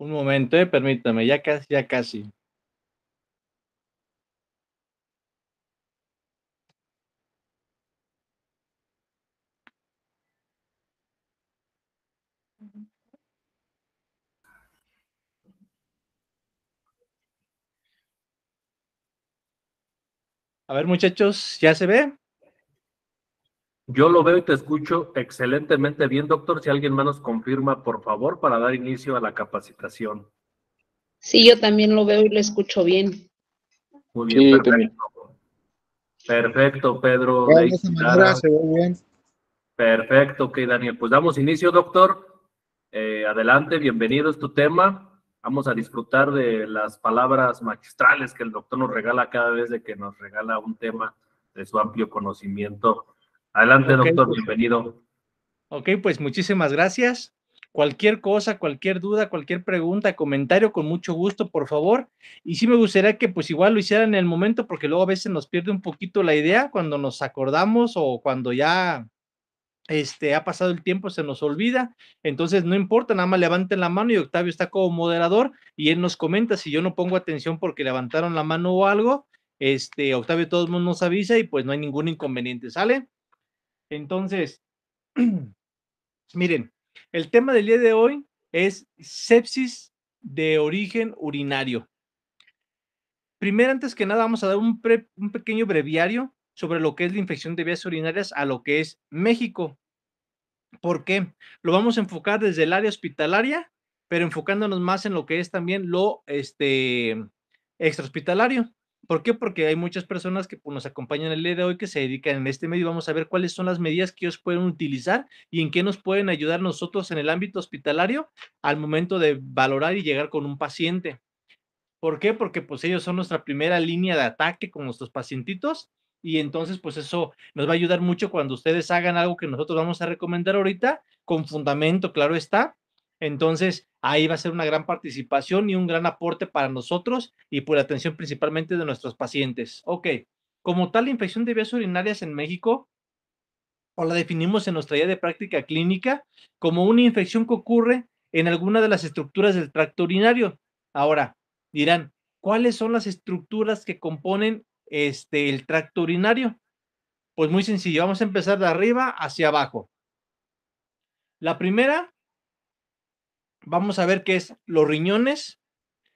Un momento, eh, permítame, ya casi, ya casi. A ver, muchachos, ¿ya se ve? Yo lo veo y te escucho excelentemente bien, doctor. Si alguien más nos confirma, por favor, para dar inicio a la capacitación. Sí, yo también lo veo y lo escucho bien. Muy bien, perfecto. Perfecto, Pedro. bien. Perfecto, ok, Daniel. Pues damos inicio, doctor. Eh, adelante, bienvenido, es tu tema. Vamos a disfrutar de las palabras magistrales que el doctor nos regala cada vez de que nos regala un tema de su amplio conocimiento Adelante, doctor, bienvenido. Ok, pues muchísimas gracias. Cualquier cosa, cualquier duda, cualquier pregunta, comentario, con mucho gusto, por favor. Y sí me gustaría que pues igual lo hicieran en el momento, porque luego a veces nos pierde un poquito la idea cuando nos acordamos o cuando ya este, ha pasado el tiempo, se nos olvida. Entonces, no importa, nada más levanten la mano y Octavio está como moderador y él nos comenta si yo no pongo atención porque levantaron la mano o algo. Este, Octavio, todo el mundo nos avisa y pues no hay ningún inconveniente, ¿sale? Entonces, miren, el tema del día de hoy es sepsis de origen urinario. Primero, antes que nada, vamos a dar un, pequeño breviario sobre lo que es la infección de vías urinarias a lo que es México. ¿Por qué? Lo vamos a enfocar desde el área hospitalaria, pero enfocándonos más en lo que es también lo este, extrahospitalario. ¿Por qué? Porque hay muchas personas que pues, nos acompañan el día de hoy que se dedican en este medio vamos a ver cuáles son las medidas que ellos pueden utilizar y en qué nos pueden ayudar nosotros en el ámbito hospitalario al momento de valorar y llegar con un paciente. ¿Por qué? Porque pues ellos son nuestra primera línea de ataque con nuestros pacientitos y entonces pues eso nos va a ayudar mucho cuando ustedes hagan algo que nosotros vamos a recomendar ahorita con fundamento, claro está. Entonces, Ahí va a ser una gran participación y un gran aporte para nosotros y por la atención principalmente de nuestros pacientes. Ok, como tal, la infección de vías urinarias en México, o la definimos en nuestra guía de práctica clínica, como una infección que ocurre en alguna de las estructuras del tracto urinario. Ahora, dirán, ¿cuáles son las estructuras que componen este, el tracto urinario? Pues muy sencillo, vamos a empezar de arriba hacia abajo. La primera vamos a ver qué es los riñones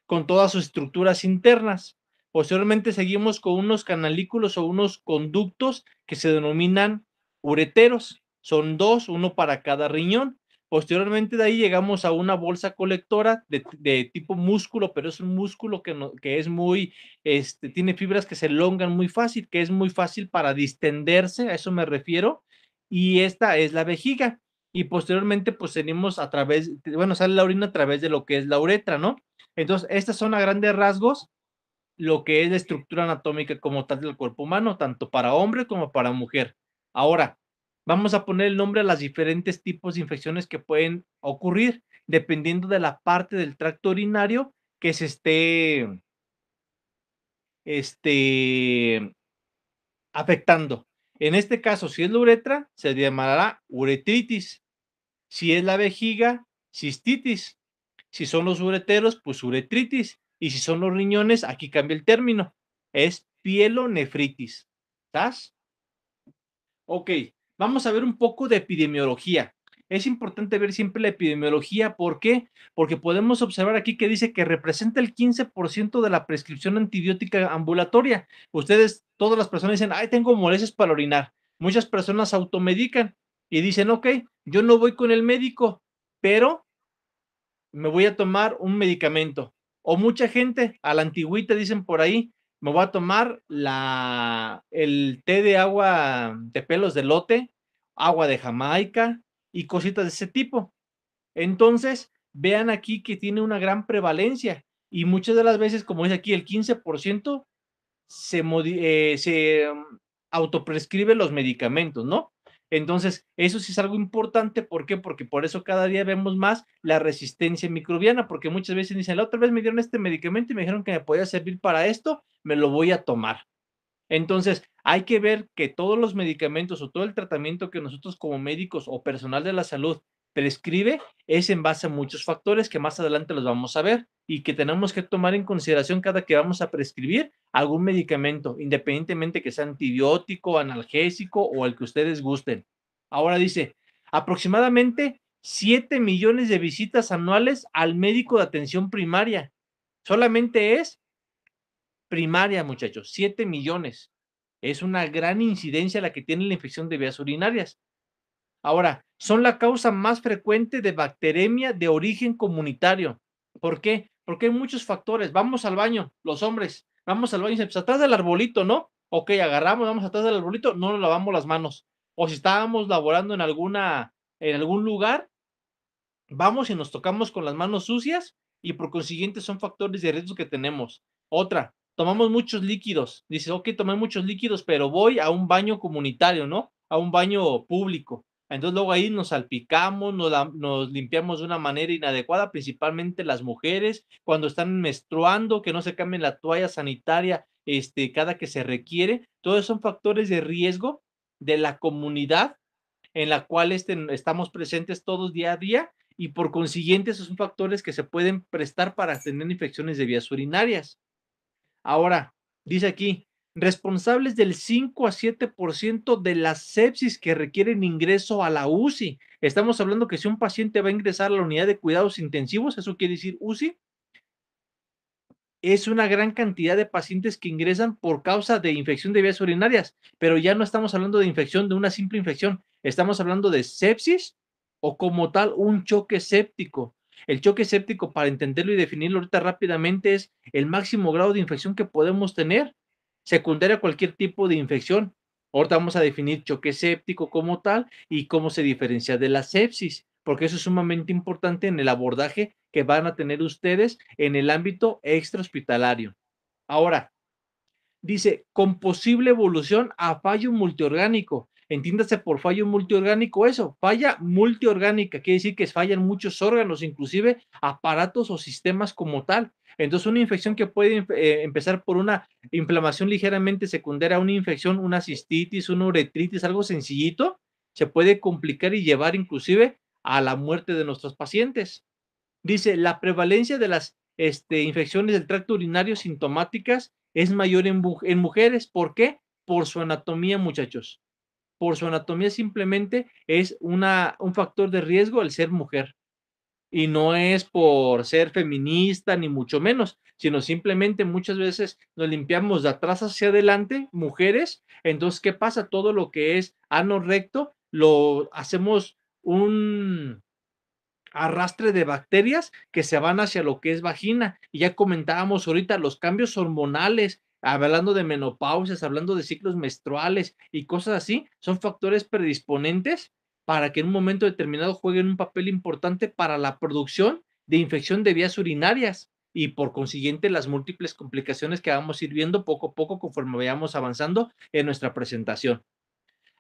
con todas sus estructuras internas. Posteriormente seguimos con unos canalículos o unos conductos que se denominan ureteros. Son dos, uno para cada riñón. Posteriormente de ahí llegamos a una bolsa colectora de, tipo músculo, pero es un músculo que, es muy, este, tiene fibras que se elongan muy fácil, que es muy fácil para distenderse, a eso me refiero. Y esta es la vejiga y posteriormente pues tenemos a través, bueno, sale la orina a través de lo que es la uretra, ¿no? Entonces, estas son a grandes rasgos lo que es la estructura anatómica como tal del cuerpo humano, tanto para hombre como para mujer. Ahora, vamos a poner el nombre a las diferentes tipos de infecciones que pueden ocurrir dependiendo de la parte del tracto urinario que se esté este, afectando. En este caso, si es la uretra, se llamará uretritis. Si es la vejiga, cistitis. Si son los ureteros, pues uretritis. Y si son los riñones, aquí cambia el término. Es pielonefritis. ¿Estás? Ok, vamos a ver un poco de epidemiología es importante ver siempre la epidemiología. ¿Por qué? Porque podemos observar aquí que dice que representa el 15% de la prescripción antibiótica ambulatoria. Ustedes, todas las personas dicen, ay, tengo molestias para orinar. Muchas personas automedican y dicen, ok, yo no voy con el médico, pero me voy a tomar un medicamento. O mucha gente, a la antigüita dicen por ahí, me voy a tomar la, el té de agua de pelos de lote, agua de Jamaica, y cositas de ese tipo. Entonces, vean aquí que tiene una gran prevalencia y muchas de las veces, como dice aquí, el 15% se, eh, um, autoprescribe los medicamentos, ¿no? Entonces, eso sí es algo importante. ¿Por qué? Porque por eso cada día vemos más la resistencia microbiana, porque muchas veces dicen, la otra vez me dieron este medicamento y me dijeron que me podía servir para esto, me lo voy a tomar. Entonces, hay que ver que todos los medicamentos o todo el tratamiento que nosotros como médicos o personal de la salud prescribe es en base a muchos factores que más adelante los vamos a ver y que tenemos que tomar en consideración cada que vamos a prescribir algún medicamento, independientemente que sea antibiótico, analgésico o el que ustedes gusten. Ahora dice, aproximadamente 7 millones de visitas anuales al médico de atención primaria. Solamente es primaria, muchachos, 7 millones. Es una gran incidencia la que tiene la infección de vías urinarias. Ahora, son la causa más frecuente de bacteremia de origen comunitario. ¿Por qué? Porque hay muchos factores. Vamos al baño, los hombres, vamos al baño, pues atrás del arbolito, ¿no? Ok, agarramos, vamos atrás del arbolito, no nos lavamos las manos. O si estábamos laborando en alguna, en algún lugar, vamos y nos tocamos con las manos sucias y por consiguiente son factores de riesgo que tenemos. Otra, tomamos muchos líquidos. dice ok, tomé muchos líquidos, pero voy a un baño comunitario, ¿no? A un baño público. Entonces luego ahí nos salpicamos, nos, limpiamos de una manera inadecuada, principalmente las mujeres cuando están menstruando, que no se cambien la toalla sanitaria este, cada que se requiere. Todos son factores de riesgo de la comunidad en la cual este, estamos presentes todos día a día y por consiguiente esos son factores que se pueden prestar para tener infecciones de vías urinarias. Ahora, dice aquí, responsables del 5 a 7% de las sepsis que requieren ingreso a la UCI. Estamos hablando que si un paciente va a ingresar a la unidad de cuidados intensivos, eso quiere decir UCI, es una gran cantidad de pacientes que ingresan por causa de infección de vías urinarias, pero ya no estamos hablando de infección, de una simple infección, estamos hablando de sepsis o como tal un choque séptico. El choque séptico, para entenderlo y definirlo ahorita rápidamente, es el máximo grado de infección que podemos tener, secundaria a cualquier tipo de infección. Ahorita vamos a definir choque séptico como tal y cómo se diferencia de la sepsis, porque eso es sumamente importante en el abordaje que van a tener ustedes en el ámbito extrahospitalario. Ahora, dice, con posible evolución a fallo multiorgánico. Entiéndase por fallo multiorgánico eso, falla multiorgánica, quiere decir que fallan muchos órganos, inclusive aparatos o sistemas como tal. Entonces, una infección que puede eh, empezar por una inflamación ligeramente secundaria una infección, una cistitis, una uretritis, algo sencillito, se puede complicar y llevar inclusive a la muerte de nuestros pacientes. Dice, la prevalencia de las este, infecciones del tracto urinario sintomáticas es mayor en, en mujeres. ¿Por qué? Por su anatomía, muchachos por su anatomía simplemente es una, un factor de riesgo al ser mujer. Y no es por ser feminista ni mucho menos, sino simplemente muchas veces nos limpiamos de atrás hacia adelante, mujeres. Entonces, ¿qué pasa? Todo lo que es ano recto lo hacemos un arrastre de bacterias que se van hacia lo que es vagina. Y ya comentábamos ahorita los cambios hormonales hablando de menopausias, hablando de ciclos menstruales y cosas así, son factores predisponentes para que en un momento determinado jueguen un papel importante para la producción de infección de vías urinarias y por consiguiente las múltiples complicaciones que vamos a ir viendo poco a poco conforme vayamos avanzando en nuestra presentación.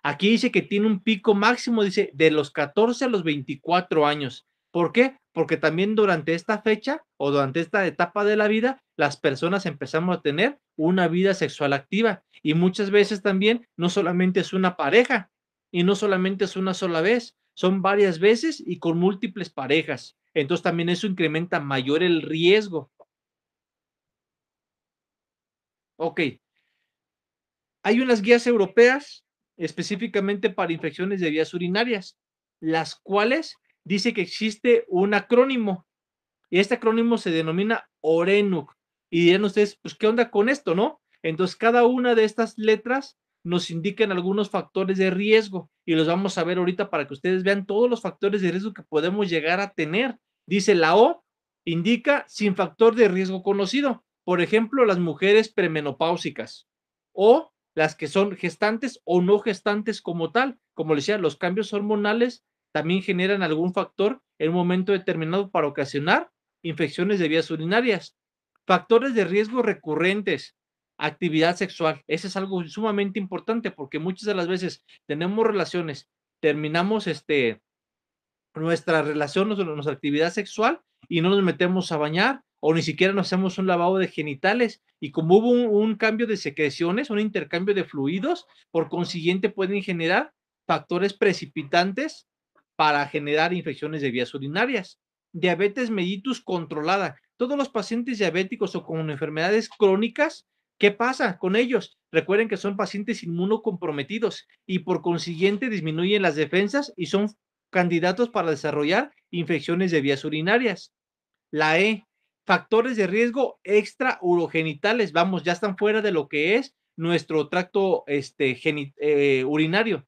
Aquí dice que tiene un pico máximo, dice, de los 14 a los 24 años. ¿Por qué? porque también durante esta fecha o durante esta etapa de la vida, las personas empezamos a tener una vida sexual activa y muchas veces también no solamente es una pareja y no solamente es una sola vez, son varias veces y con múltiples parejas. Entonces también eso incrementa mayor el riesgo. Ok. Hay unas guías europeas específicamente para infecciones de vías urinarias, las cuales dice que existe un acrónimo y este acrónimo se denomina ORENUC. Y dirán ustedes, pues, ¿qué onda con esto, no? Entonces, cada una de estas letras nos indican algunos factores de riesgo y los vamos a ver ahorita para que ustedes vean todos los factores de riesgo que podemos llegar a tener. Dice la O, indica sin factor de riesgo conocido. Por ejemplo, las mujeres premenopáusicas o las que son gestantes o no gestantes como tal. Como les decía, los cambios hormonales también generan algún factor en un momento determinado para ocasionar infecciones de vías urinarias. Factores de riesgo recurrentes, actividad sexual. ese es algo sumamente importante porque muchas de las veces tenemos relaciones, terminamos este, nuestra relación, nuestra actividad sexual y no nos metemos a bañar o ni siquiera nos hacemos un lavado de genitales. Y como hubo un cambio de secreciones, un intercambio de fluidos, por consiguiente pueden generar factores precipitantes para generar infecciones de vías urinarias. Diabetes mellitus controlada. Todos los pacientes diabéticos o con enfermedades crónicas, ¿qué pasa con ellos? Recuerden que son pacientes inmunocomprometidos y por consiguiente disminuyen las defensas y son candidatos para desarrollar infecciones de vías urinarias. La E, factores de riesgo extra urogenitales, vamos, ya están fuera de lo que es nuestro tracto este, eh, urinario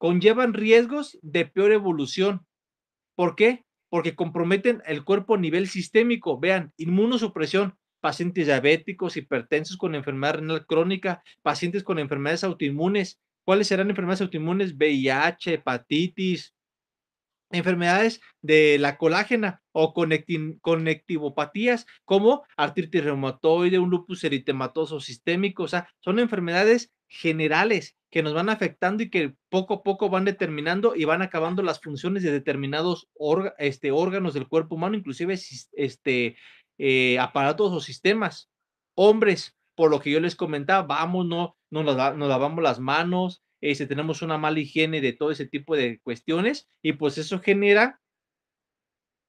conllevan riesgos de peor evolución. ¿Por qué? Porque comprometen el cuerpo a nivel sistémico. Vean, inmunosupresión, pacientes diabéticos, hipertensos con enfermedad renal crónica, pacientes con enfermedades autoinmunes. ¿Cuáles serán enfermedades autoinmunes? VIH, hepatitis, enfermedades de la colágena o conectivopatías como artritis reumatoide, un lupus eritematoso sistémico, o sea, son enfermedades generales que nos van afectando y que poco a poco van determinando y van acabando las funciones de determinados este, órganos del cuerpo humano, inclusive este, eh, aparatos o sistemas. Hombres, por lo que yo les comentaba, vamos, no, nos, lavamos las manos, este, tenemos una mala higiene de todo ese tipo de cuestiones y pues eso genera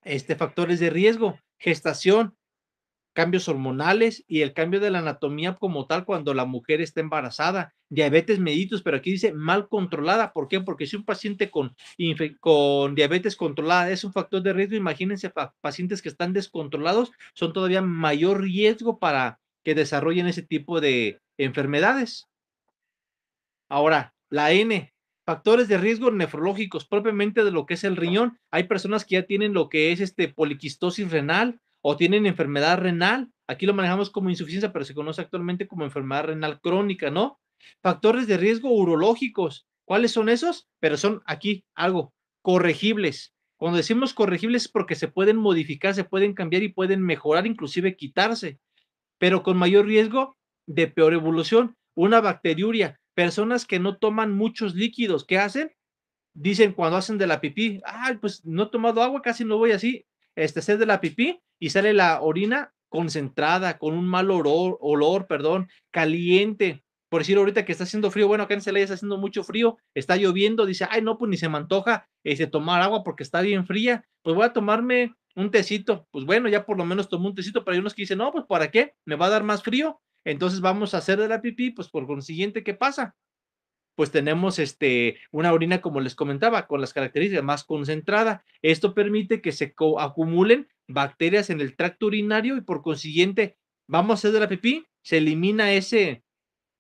este, factores de riesgo, gestación, cambios hormonales y el cambio de la anatomía como tal cuando la mujer está embarazada, diabetes meditos pero aquí dice mal controlada. ¿Por qué? Porque si un paciente con, con diabetes controlada es un factor de riesgo, imagínense pacientes que están descontrolados, son todavía mayor riesgo para que desarrollen ese tipo de enfermedades. Ahora, la N, factores de riesgo nefrológicos propiamente de lo que es el riñón. Hay personas que ya tienen lo que es este poliquistosis renal, o tienen enfermedad renal. Aquí lo manejamos como insuficiencia, pero se conoce actualmente como enfermedad renal crónica, ¿no? Factores de riesgo urológicos. ¿Cuáles son esos? Pero son aquí algo corregibles. Cuando decimos corregibles es porque se pueden modificar, se pueden cambiar y pueden mejorar, inclusive quitarse, pero con mayor riesgo de peor evolución. Una bacteriuria, personas que no toman muchos líquidos, ¿qué hacen? Dicen cuando hacen de la pipí, ay, pues no he tomado agua, casi no voy así, este, de la pipí y sale la orina concentrada, con un mal olor, olor, perdón, caliente. Por decir ahorita que está haciendo frío, bueno, acá en Celaya está haciendo mucho frío, está lloviendo, dice, ay, no, pues ni se me antoja este, tomar agua porque está bien fría, pues voy a tomarme un tecito. Pues bueno, ya por lo menos tomó un tecito, pero hay unos que dicen, no, pues ¿para qué? Me va a dar más frío, entonces vamos a hacer de la pipí, pues por consiguiente, ¿qué pasa? pues tenemos este, una orina, como les comentaba, con las características más concentrada. Esto permite que se acumulen bacterias en el tracto urinario y por consiguiente, vamos a hacer de la pipí, se elimina ese,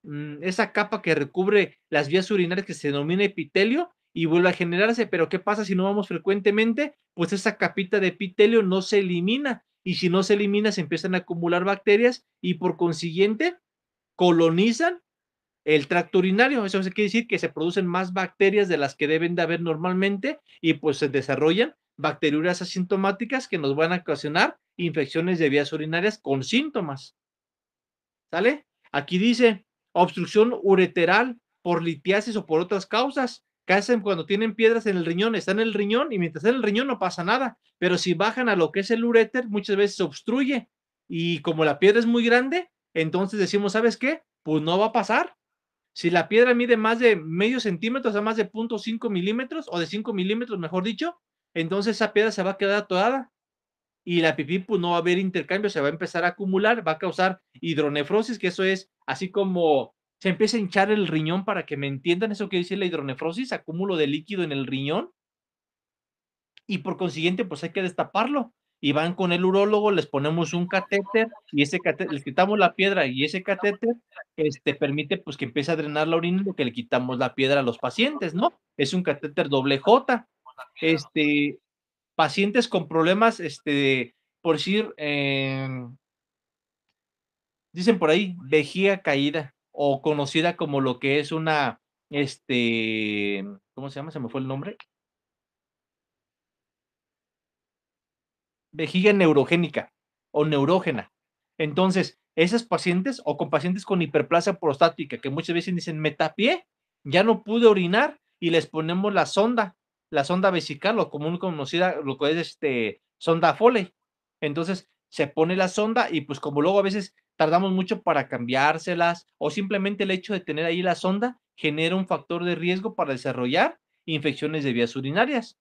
mm, esa capa que recubre las vías urinarias que se denomina epitelio y vuelve a generarse. Pero ¿qué pasa si no vamos frecuentemente? Pues esa capita de epitelio no se elimina y si no se elimina se empiezan a acumular bacterias y por consiguiente colonizan el tracto urinario. Eso quiere decir que se producen más bacterias de las que deben de haber normalmente y pues se desarrollan bacterias asintomáticas que nos van a ocasionar infecciones de vías urinarias con síntomas. ¿Sale? Aquí dice obstrucción ureteral por litiasis o por otras causas. hacen cuando tienen piedras en el riñón, están en el riñón y mientras están en el riñón no pasa nada, pero si bajan a lo que es el ureter, muchas veces se obstruye y como la piedra es muy grande, entonces decimos, ¿sabes qué? Pues no va a pasar, si la piedra mide más de medio centímetro, o más de 0.5 milímetros, o de 5 milímetros, mejor dicho, entonces esa piedra se va a quedar atorada y la pipí pues, no va a haber intercambio, se va a empezar a acumular, va a causar hidronefrosis, que eso es así como se empieza a hinchar el riñón para que me entiendan eso que dice la hidronefrosis, acúmulo de líquido en el riñón. Y por consiguiente, pues hay que destaparlo y van con el urólogo, les ponemos un catéter y ese catéter, les quitamos la piedra y ese catéter este, permite pues que empiece a drenar la orina lo que le quitamos la piedra a los pacientes, ¿no? Es un catéter doble J. Este, pacientes con problemas, este, por decir, eh, dicen por ahí, vejiga caída o conocida como lo que es una, este, ¿cómo se llama? Se me fue el nombre. vejiga neurogénica o neurógena. Entonces, esas pacientes o con pacientes con hiperplasia prostática, que muchas veces dicen, me tapé, ya no pude orinar y les ponemos la sonda, la sonda vesical o común conocida, lo que es este, sonda Foley. Entonces, se pone la sonda y pues como luego a veces tardamos mucho para cambiárselas o simplemente el hecho de tener ahí la sonda genera un factor de riesgo para desarrollar infecciones de vías urinarias.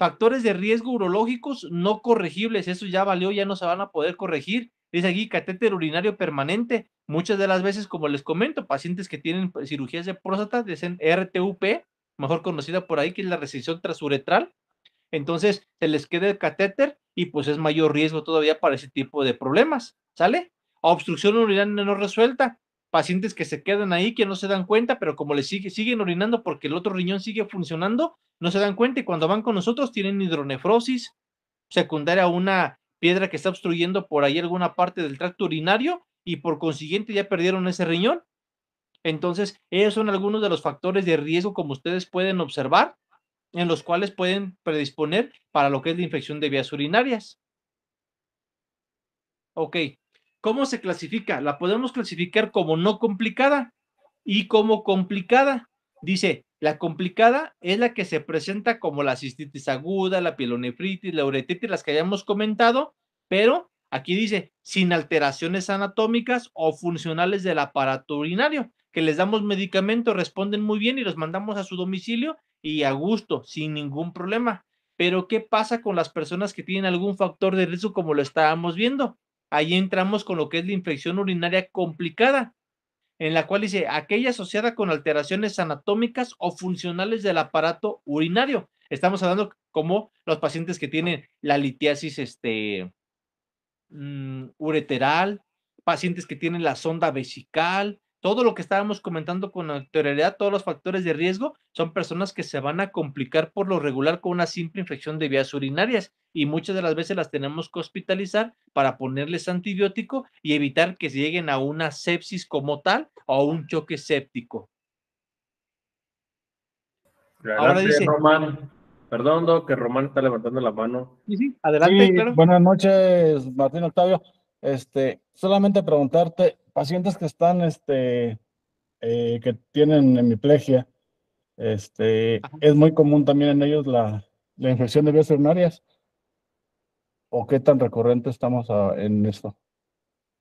Factores de riesgo urológicos no corregibles, eso ya valió, ya no se van a poder corregir. Dice aquí catéter urinario permanente. Muchas de las veces, como les comento, pacientes que tienen pues, cirugías de próstata, dicen RTUP, mejor conocida por ahí, que es la recesión transuretral, Entonces, se les queda el catéter y pues es mayor riesgo todavía para ese tipo de problemas. ¿Sale? Obstrucción urinaria no resuelta pacientes que se quedan ahí, que no se dan cuenta, pero como les sigue, siguen orinando porque el otro riñón sigue funcionando, no se dan cuenta y cuando van con nosotros tienen hidronefrosis secundaria a una piedra que está obstruyendo por ahí alguna parte del tracto urinario y por consiguiente ya perdieron ese riñón. Entonces, esos son algunos de los factores de riesgo como ustedes pueden observar, en los cuales pueden predisponer para lo que es la infección de vías urinarias. Ok, ¿Cómo se clasifica? La podemos clasificar como no complicada y como complicada. Dice, la complicada es la que se presenta como la cistitis aguda, la pielonefritis, la uretritis, las que hayamos comentado, pero aquí dice, sin alteraciones anatómicas o funcionales del aparato urinario, que les damos medicamento, responden muy bien y los mandamos a su domicilio y a gusto, sin ningún problema. Pero, ¿qué pasa con las personas que tienen algún factor de riesgo como lo estábamos viendo? ahí entramos con lo que es la infección urinaria complicada, en la cual dice aquella asociada con alteraciones anatómicas o funcionales del aparato urinario. Estamos hablando como los pacientes que tienen la litiasis este, mm, ureteral, pacientes que tienen la sonda vesical, todo lo que estábamos comentando con anterioridad, todos los factores de riesgo, son personas que se van a complicar por lo regular con una simple infección de vías urinarias y muchas de las veces las tenemos que hospitalizar para ponerles antibiótico y evitar que se lleguen a una sepsis como tal o a un choque séptico. Gracias, Ahora dice, Román. Perdón, que Román está levantando la mano. Sí, sí, adelante, Buenas noches, Martín Octavio. Este, solamente preguntarte, pacientes que están, este, eh, que tienen hemiplegia, este, es muy común también en ellos la, la infección de vías urinarias o qué tan recurrente estamos en esto?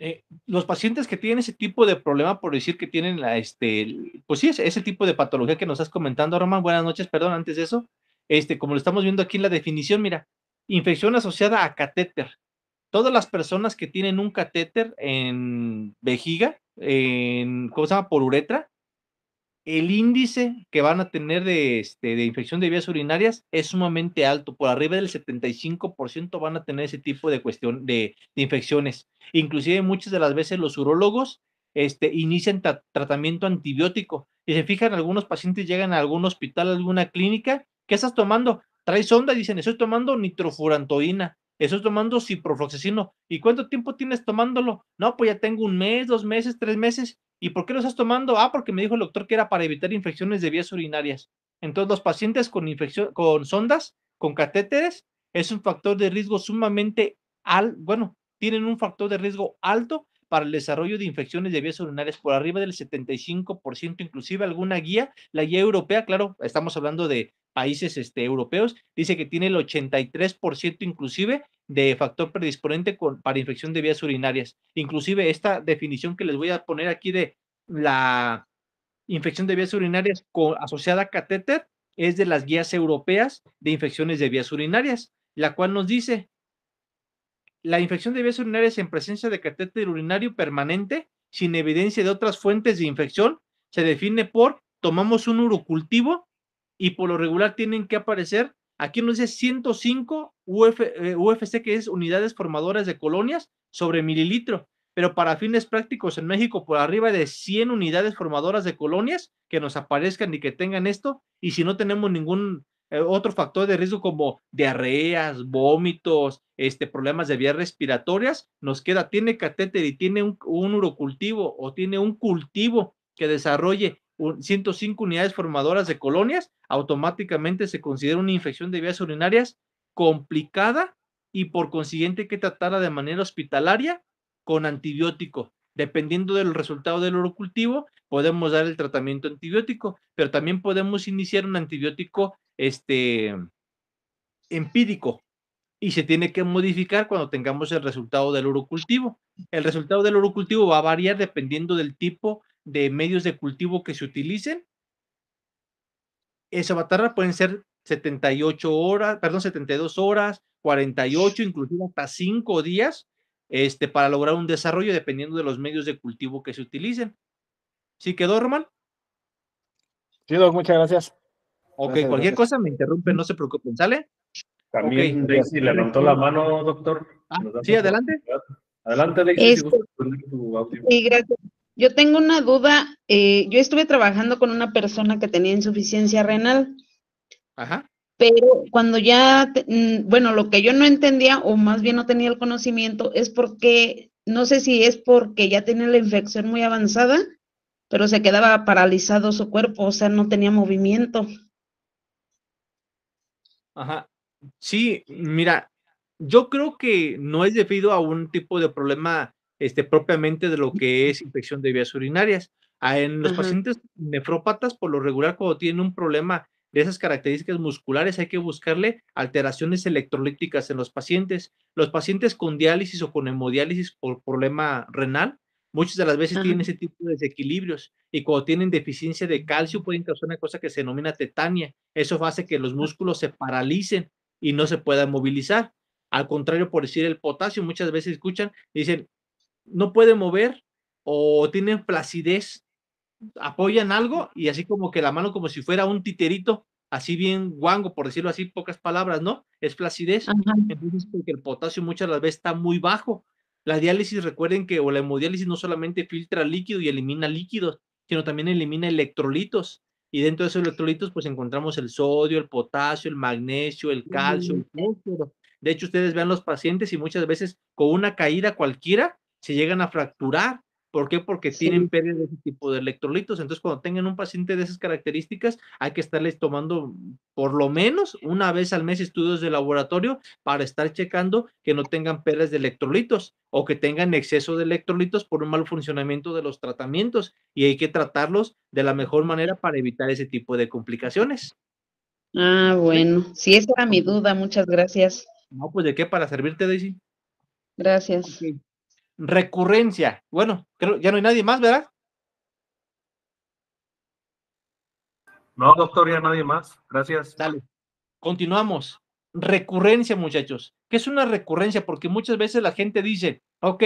Eh, los pacientes que tienen ese tipo de problema, por decir que tienen la, este, pues sí, ese, tipo de patología que nos estás comentando, Roman, buenas noches, perdón, antes de eso, este, como lo estamos viendo aquí en la definición, mira, infección asociada a catéter. Todas las personas que tienen un catéter en vejiga, en, ¿cómo se llama? Por uretra, el índice que van a tener este, de, infección de vías urinarias es sumamente alto. Por arriba del 75% van a tener ese tipo de cuestión de, infecciones. Inclusive muchas de las veces los urólogos este, inician tratamiento antibiótico. Y se fijan, algunos pacientes llegan a algún hospital, a alguna clínica. ¿Qué estás tomando? Traes onda, dicen, estoy tomando nitrofurantoína estoy tomando ciprofloxacino. ¿Y cuánto tiempo tienes tomándolo? No, pues ya tengo un mes, dos meses, tres meses. ¿Y por qué lo estás tomando? Ah, porque me dijo el doctor que era para evitar infecciones de vías urinarias. Entonces, los pacientes con, infección, con sondas, con catéteres, es un factor de riesgo sumamente alto, bueno, tienen un factor de riesgo alto para el desarrollo de infecciones de vías urinarias por arriba del 75%, inclusive alguna guía, la guía europea, claro, estamos hablando de países este, europeos, dice que tiene el 83% inclusive de factor predisponente para infección de vías urinarias. Inclusive esta definición que les voy a poner aquí de la infección de vías urinarias asociada a catéter es de las guías europeas de infecciones de vías urinarias, la cual nos dice la infección de vías urinarias en presencia de catéter urinario permanente sin evidencia de otras fuentes de infección se define por tomamos un urocultivo y por lo regular tienen que aparecer Aquí nos dice 105 UFC, que es unidades formadoras de colonias sobre mililitro, pero para fines prácticos en México, por arriba de 100 unidades formadoras de colonias que nos aparezcan y que tengan esto, y si no tenemos ningún eh, otro factor de riesgo como diarreas, vómitos, este, problemas de vías respiratorias, nos queda, tiene catéter y tiene un urocultivo o tiene un cultivo que desarrolle 105 unidades formadoras de colonias, automáticamente se considera una infección de vías urinarias complicada y por consiguiente que tratara de manera hospitalaria con antibiótico. Dependiendo del resultado del orocultivo, podemos dar el tratamiento antibiótico, pero también podemos iniciar un antibiótico este, empírico y se tiene que modificar cuando tengamos el resultado del orocultivo. El resultado del orocultivo va a variar dependiendo del tipo de medios de cultivo que se utilicen. Esa batalla pueden ser 78 horas, perdón, 72 horas, 48, inclusive hasta 5 días, este, para lograr un desarrollo dependiendo de los medios de cultivo que se utilicen. ¿Sí quedó, Román? Sí, Doc, muchas gracias. Ok, cualquier cosa me interrumpe no se preocupen, ¿sale? También okay. levantó la mano, doctor. Ah, sí, adelante. Adelante, Daisy. Este, sí, gracias. Yo tengo una duda. Eh, yo estuve trabajando con una persona que tenía insuficiencia renal. Ajá. Pero cuando ya, mm, bueno, lo que yo no entendía, o más bien no tenía el conocimiento, es porque, no sé si es porque ya tenía la infección muy avanzada, pero se quedaba paralizado su cuerpo, o sea, no tenía movimiento. Ajá. Sí, mira, yo creo que no es debido a un tipo de problema este, propiamente de lo que es infección de vías urinarias. En los pacientes nefrópatas, por lo regular, cuando tienen un problema de esas características musculares, hay que buscarle alteraciones electrolíticas en los pacientes. Los pacientes con diálisis o con hemodiálisis por problema renal, muchas de las veces tienen ese tipo de desequilibrios y cuando tienen deficiencia de calcio pueden causar una cosa que se denomina tetania. Eso hace que los músculos se paralicen y no se puedan movilizar. Al contrario, por decir el potasio, muchas veces escuchan, dicen, no puede mover o tienen flacidez. apoyan algo y así como que la mano como si fuera un titerito, así bien guango, por decirlo así, pocas palabras, ¿no? Es flacidez. Entonces, porque el potasio muchas las veces está muy bajo. La diálisis, recuerden que, o la hemodiálisis no solamente filtra líquido y elimina líquidos, sino también elimina electrolitos. Y dentro de esos electrolitos, pues encontramos el sodio, el potasio, el magnesio, el calcio, el De hecho, ustedes vean los pacientes y muchas veces con una caída cualquiera, se llegan a fracturar. ¿Por qué? Porque tienen pérdidas de ese tipo de electrolitos. Entonces, cuando tengan un paciente de esas características, hay que estarles tomando por lo menos una vez al mes estudios de laboratorio para estar checando que no tengan pérdidas de electrolitos o que tengan exceso de electrolitos por un mal funcionamiento de los tratamientos. Y hay que tratarlos de la mejor manera para evitar ese tipo de complicaciones. Ah, bueno. Sí, esa era mi duda. Muchas gracias. No, pues de qué para servirte, Daisy. Gracias recurrencia. Bueno, creo, ya no hay nadie más, ¿verdad? No, doctor, ya nadie más. Gracias. Dale. Continuamos. Recurrencia, muchachos. ¿Qué es una recurrencia? Porque muchas veces la gente dice, ok,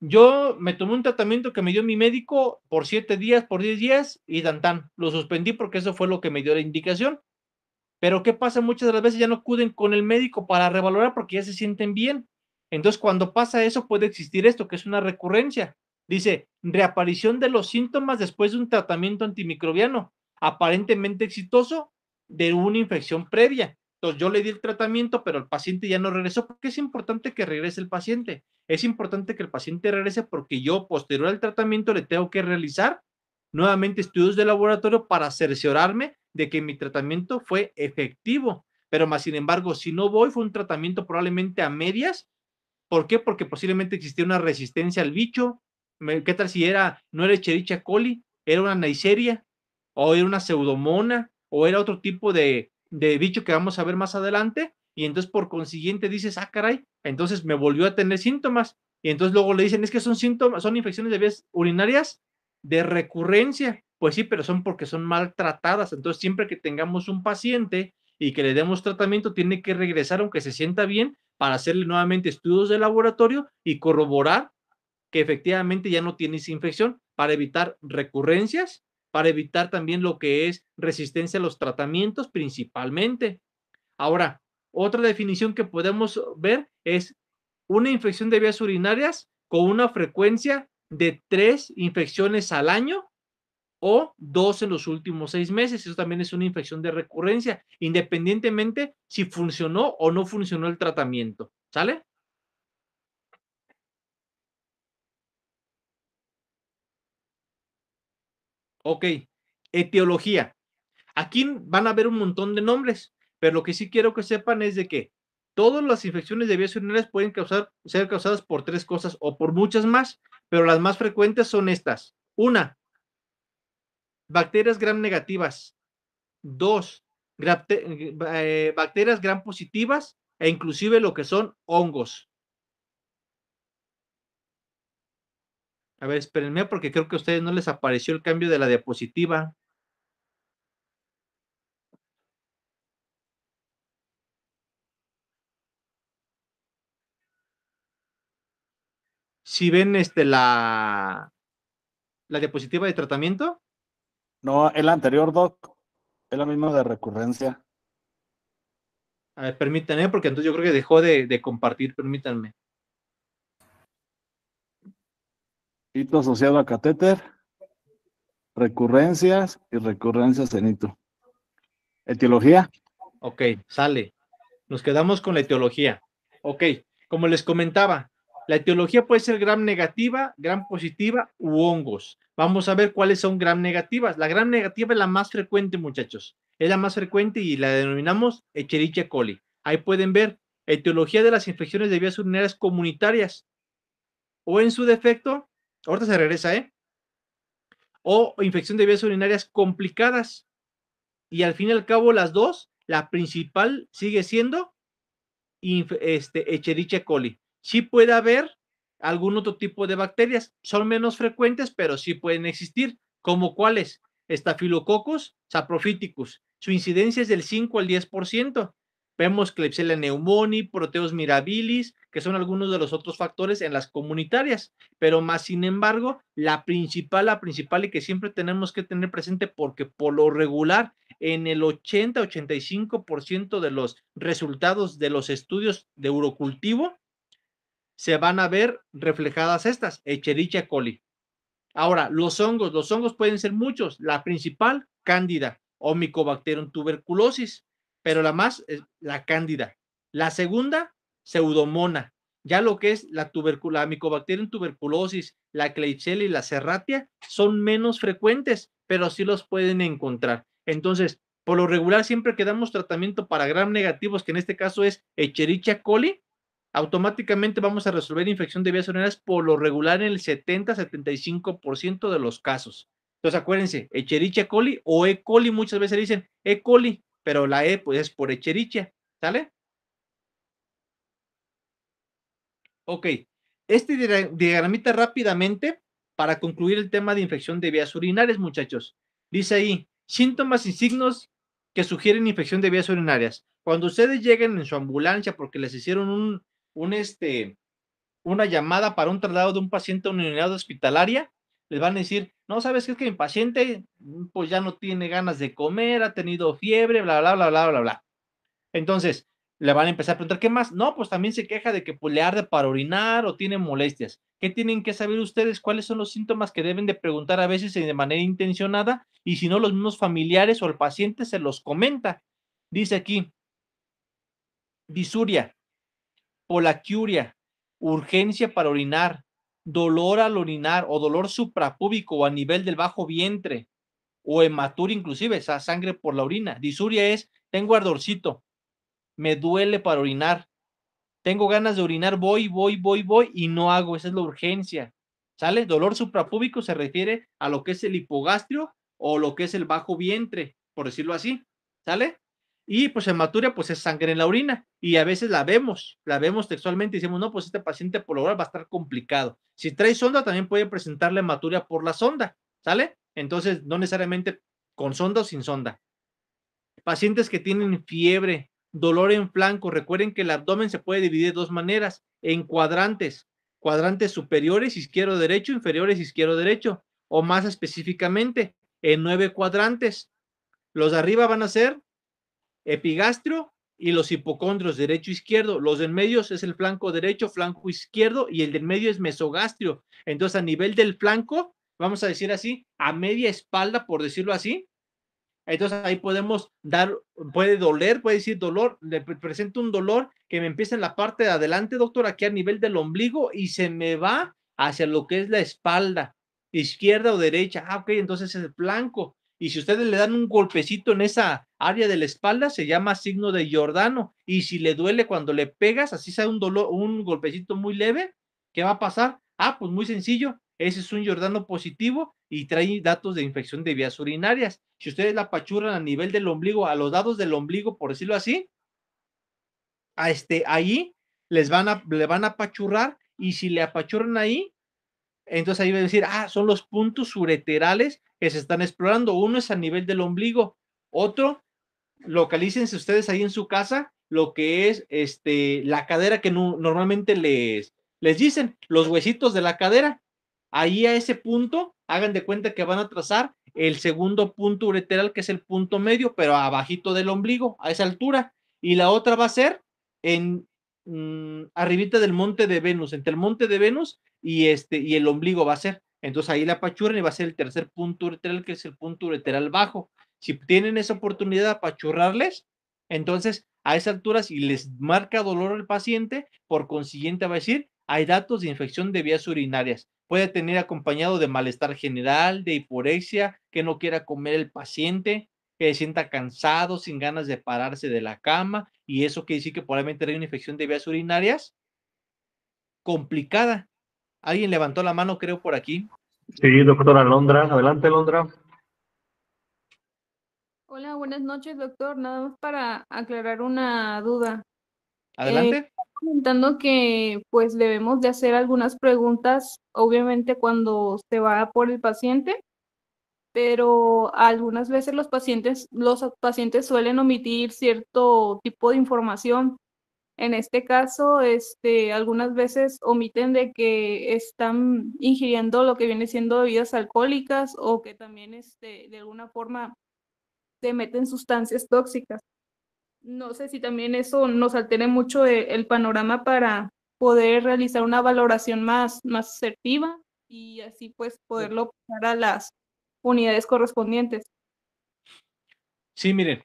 yo me tomé un tratamiento que me dio mi médico por siete días, por diez días y tan Lo suspendí porque eso fue lo que me dio la indicación. Pero ¿qué pasa? Muchas de las veces ya no acuden con el médico para revalorar porque ya se sienten bien. Entonces, cuando pasa eso, puede existir esto, que es una recurrencia. Dice, reaparición de los síntomas después de un tratamiento antimicrobiano, aparentemente exitoso, de una infección previa. Entonces, yo le di el tratamiento, pero el paciente ya no regresó, porque es importante que regrese el paciente. Es importante que el paciente regrese porque yo, posterior al tratamiento, le tengo que realizar nuevamente estudios de laboratorio para cerciorarme de que mi tratamiento fue efectivo. Pero más sin embargo, si no voy, fue un tratamiento probablemente a medias ¿Por qué? Porque posiblemente existía una resistencia al bicho. ¿Qué tal si era, no era Echerichia coli, era una Neisseria, o era una pseudomona, o era otro tipo de, de bicho que vamos a ver más adelante? Y entonces, por consiguiente, dices, ah, caray, entonces me volvió a tener síntomas. Y entonces luego le dicen, es que son síntomas, son infecciones de vías urinarias de recurrencia. Pues sí, pero son porque son maltratadas. Entonces, siempre que tengamos un paciente y que le demos tratamiento, tiene que regresar, aunque se sienta bien, para hacerle nuevamente estudios de laboratorio y corroborar que efectivamente ya no tienes infección para evitar recurrencias, para evitar también lo que es resistencia a los tratamientos principalmente. Ahora, otra definición que podemos ver es una infección de vías urinarias con una frecuencia de tres infecciones al año o dos en los últimos seis meses. Eso también es una infección de recurrencia, independientemente si funcionó o no funcionó el tratamiento. ¿Sale? Ok, etiología. Aquí van a ver un montón de nombres, pero lo que sí quiero que sepan es de que todas las infecciones de vías urinarias pueden ser causadas por tres cosas o por muchas más, pero las más frecuentes son estas. Una, bacterias gram negativas. Dos, eh, eh, bacterias gram positivas e inclusive lo que son hongos. A ver, espérenme porque creo que a ustedes no les apareció el cambio de la diapositiva. Si ven este la la diapositiva de tratamiento, no, el anterior, Doc. Es la misma de recurrencia. permítanme, porque entonces yo creo que dejó de, de compartir, permítanme. Hito asociado a catéter, recurrencias y recurrencias en hito. Etiología. Ok, sale. Nos quedamos con la etiología. Ok, como les comentaba, la etiología puede ser gram negativa, gram positiva u hongos. Vamos a ver cuáles son gram negativas. La gram negativa es la más frecuente, muchachos. Es la más frecuente y la denominamos Echerichia coli. Ahí pueden ver etiología de las infecciones de vías urinarias comunitarias. O en su defecto, ahorita se regresa, ¿eh? O infección de vías urinarias complicadas. Y al fin y al cabo, las dos, la principal sigue siendo este, Echerichia coli sí puede haber algún otro tipo de bacterias. Son menos frecuentes, pero sí pueden existir, como cuáles? Estafilococos, saprophyticus. Su incidencia es del 5 al 10%. Vemos Klebsiella pneumoniae, Proteus mirabilis, que son algunos de los otros factores en las comunitarias. Pero más sin embargo, la principal, la principal y que siempre tenemos que tener presente porque por lo regular en el 80-85% de los resultados de los estudios de urocultivo se van a ver reflejadas estas, Echerichia coli. Ahora, los hongos, los hongos pueden ser muchos, la principal, cándida o Mycobacterium tuberculosis, pero la más, es la cándida. La segunda, pseudomona. Ya lo que es la, la Mycobacterium tuberculosis, la Klebsiella y la Serratia son menos frecuentes, pero sí los pueden encontrar. Entonces, por lo regular siempre que damos tratamiento para gram negativos, que en este caso es Echerichia coli, automáticamente vamos a resolver infección de vías urinarias por lo regular en el 70-75% de los casos. Entonces acuérdense, Echerichia coli o E. coli, muchas veces dicen E. coli, pero la E pues es por Echerichia, ¿sale? Ok, este diagramita rápidamente para concluir el tema de infección de vías urinarias, muchachos. Dice ahí, síntomas y signos que sugieren infección de vías urinarias. Cuando ustedes lleguen en su ambulancia porque les hicieron un, este, una llamada para un traslado de un paciente a una unidad hospitalaria, les van a decir, no, ¿sabes qué? Es que mi paciente mm, pues ya no tiene ganas de comer, ha tenido fiebre, bla, bla, bla, bla, bla, bla. Entonces, le van a empezar a preguntar, ¿qué más? No, pues también se queja de que pues, le arde para orinar o tiene molestias. ¿Qué tienen que saber ustedes? ¿Cuáles son los síntomas que deben de preguntar a veces de manera intencionada? Y si no, los mismos familiares o el paciente se los comenta. Dice aquí, disuria, polacuria, urgencia para orinar, dolor al orinar o dolor suprapúbico o a nivel del bajo vientre o hematuria, inclusive, esa sangre por la orina. Disuria es, tengo ardorcito, me duele para orinar, tengo ganas de orinar, voy, voy, voy, voy y no hago, esa es la urgencia. ¿Sale? Dolor suprapúbico se refiere a lo que es el hipogastrio o lo que es el bajo vientre, por decirlo así. ¿Sale? Y pues hematuria, pues es sangre en la orina. Y a veces la vemos, la vemos textualmente y decimos, no, pues este paciente por lo va a estar complicado. Si trae sonda, también puede presentar la hematuria por la sonda, ¿sale? Entonces, no necesariamente con sonda o sin sonda. Pacientes que tienen fiebre, dolor en flanco, recuerden que el abdomen se puede dividir de dos maneras, en cuadrantes, cuadrantes superiores, izquierdo-derecho, inferiores, izquierdo-derecho, o más específicamente, en nueve cuadrantes. Los de arriba van a ser epigastrio y los hipocondrios derecho e izquierdo. Los en medio es el flanco derecho, flanco izquierdo y el del medio es mesogastrio. Entonces, a nivel del flanco, vamos a decir así, a media espalda, por decirlo así. Entonces ahí podemos dar, puede doler, puede decir dolor, le presento un dolor que me empieza en la parte de adelante, doctor, aquí a nivel del ombligo y se me va hacia lo que es la espalda, izquierda o derecha. Ah, ok, entonces es el flanco y si ustedes le dan un golpecito en esa área de la espalda, se llama signo de Giordano, y si le duele cuando le pegas, así sea un dolor, un golpecito muy leve, ¿qué va a pasar? Ah, pues muy sencillo, ese es un Giordano positivo y trae datos de infección de vías urinarias. Si ustedes la pachuran a nivel del ombligo, a los dados del ombligo, por decirlo así, a este, ahí les van a, le van a apachurrar y si le apachuran ahí, entonces ahí va a decir, ah, son los puntos ureterales que se están explorando. Uno es a nivel del ombligo, otro, localícense ustedes ahí en su casa, lo que es este, la cadera que normalmente les, les dicen, los huesitos de la cadera. Ahí a ese punto, hagan de cuenta que van a trazar el segundo punto ureteral, que es el punto medio, pero abajito del ombligo, a esa altura. Y la otra va a ser en mm, arribita del monte de Venus, entre el monte de Venus y, este, y el ombligo va a ser. Entonces ahí la apachurran y va a ser el tercer punto ureteral que es el punto ureteral bajo. Si tienen esa oportunidad de apachurrarles, entonces a esas alturas y les marca dolor al paciente, por consiguiente va a decir, hay datos de infección de vías urinarias. Puede tener acompañado de malestar general, de hiporexia, que no quiera comer el paciente, que se sienta cansado, sin ganas de pararse de la cama, y eso quiere decir que probablemente hay una infección de vías urinarias complicada, Alguien levantó la mano, creo, por aquí. Sí, doctora Londra. Adelante, Londra. Hola, buenas noches, doctor. Nada más para aclarar una duda. Adelante. Eh, comentando que pues debemos de hacer algunas preguntas, obviamente cuando se va por el paciente, pero algunas veces los pacientes, los pacientes suelen omitir cierto tipo de información en este caso, este, algunas veces omiten de que están ingiriendo lo que viene siendo bebidas alcohólicas o que también este, de alguna forma se meten sustancias tóxicas. No sé si también eso nos altere mucho eh, el, panorama para poder realizar una valoración más, más asertiva y así pues poderlo pasar a las unidades correspondientes. Sí, miren,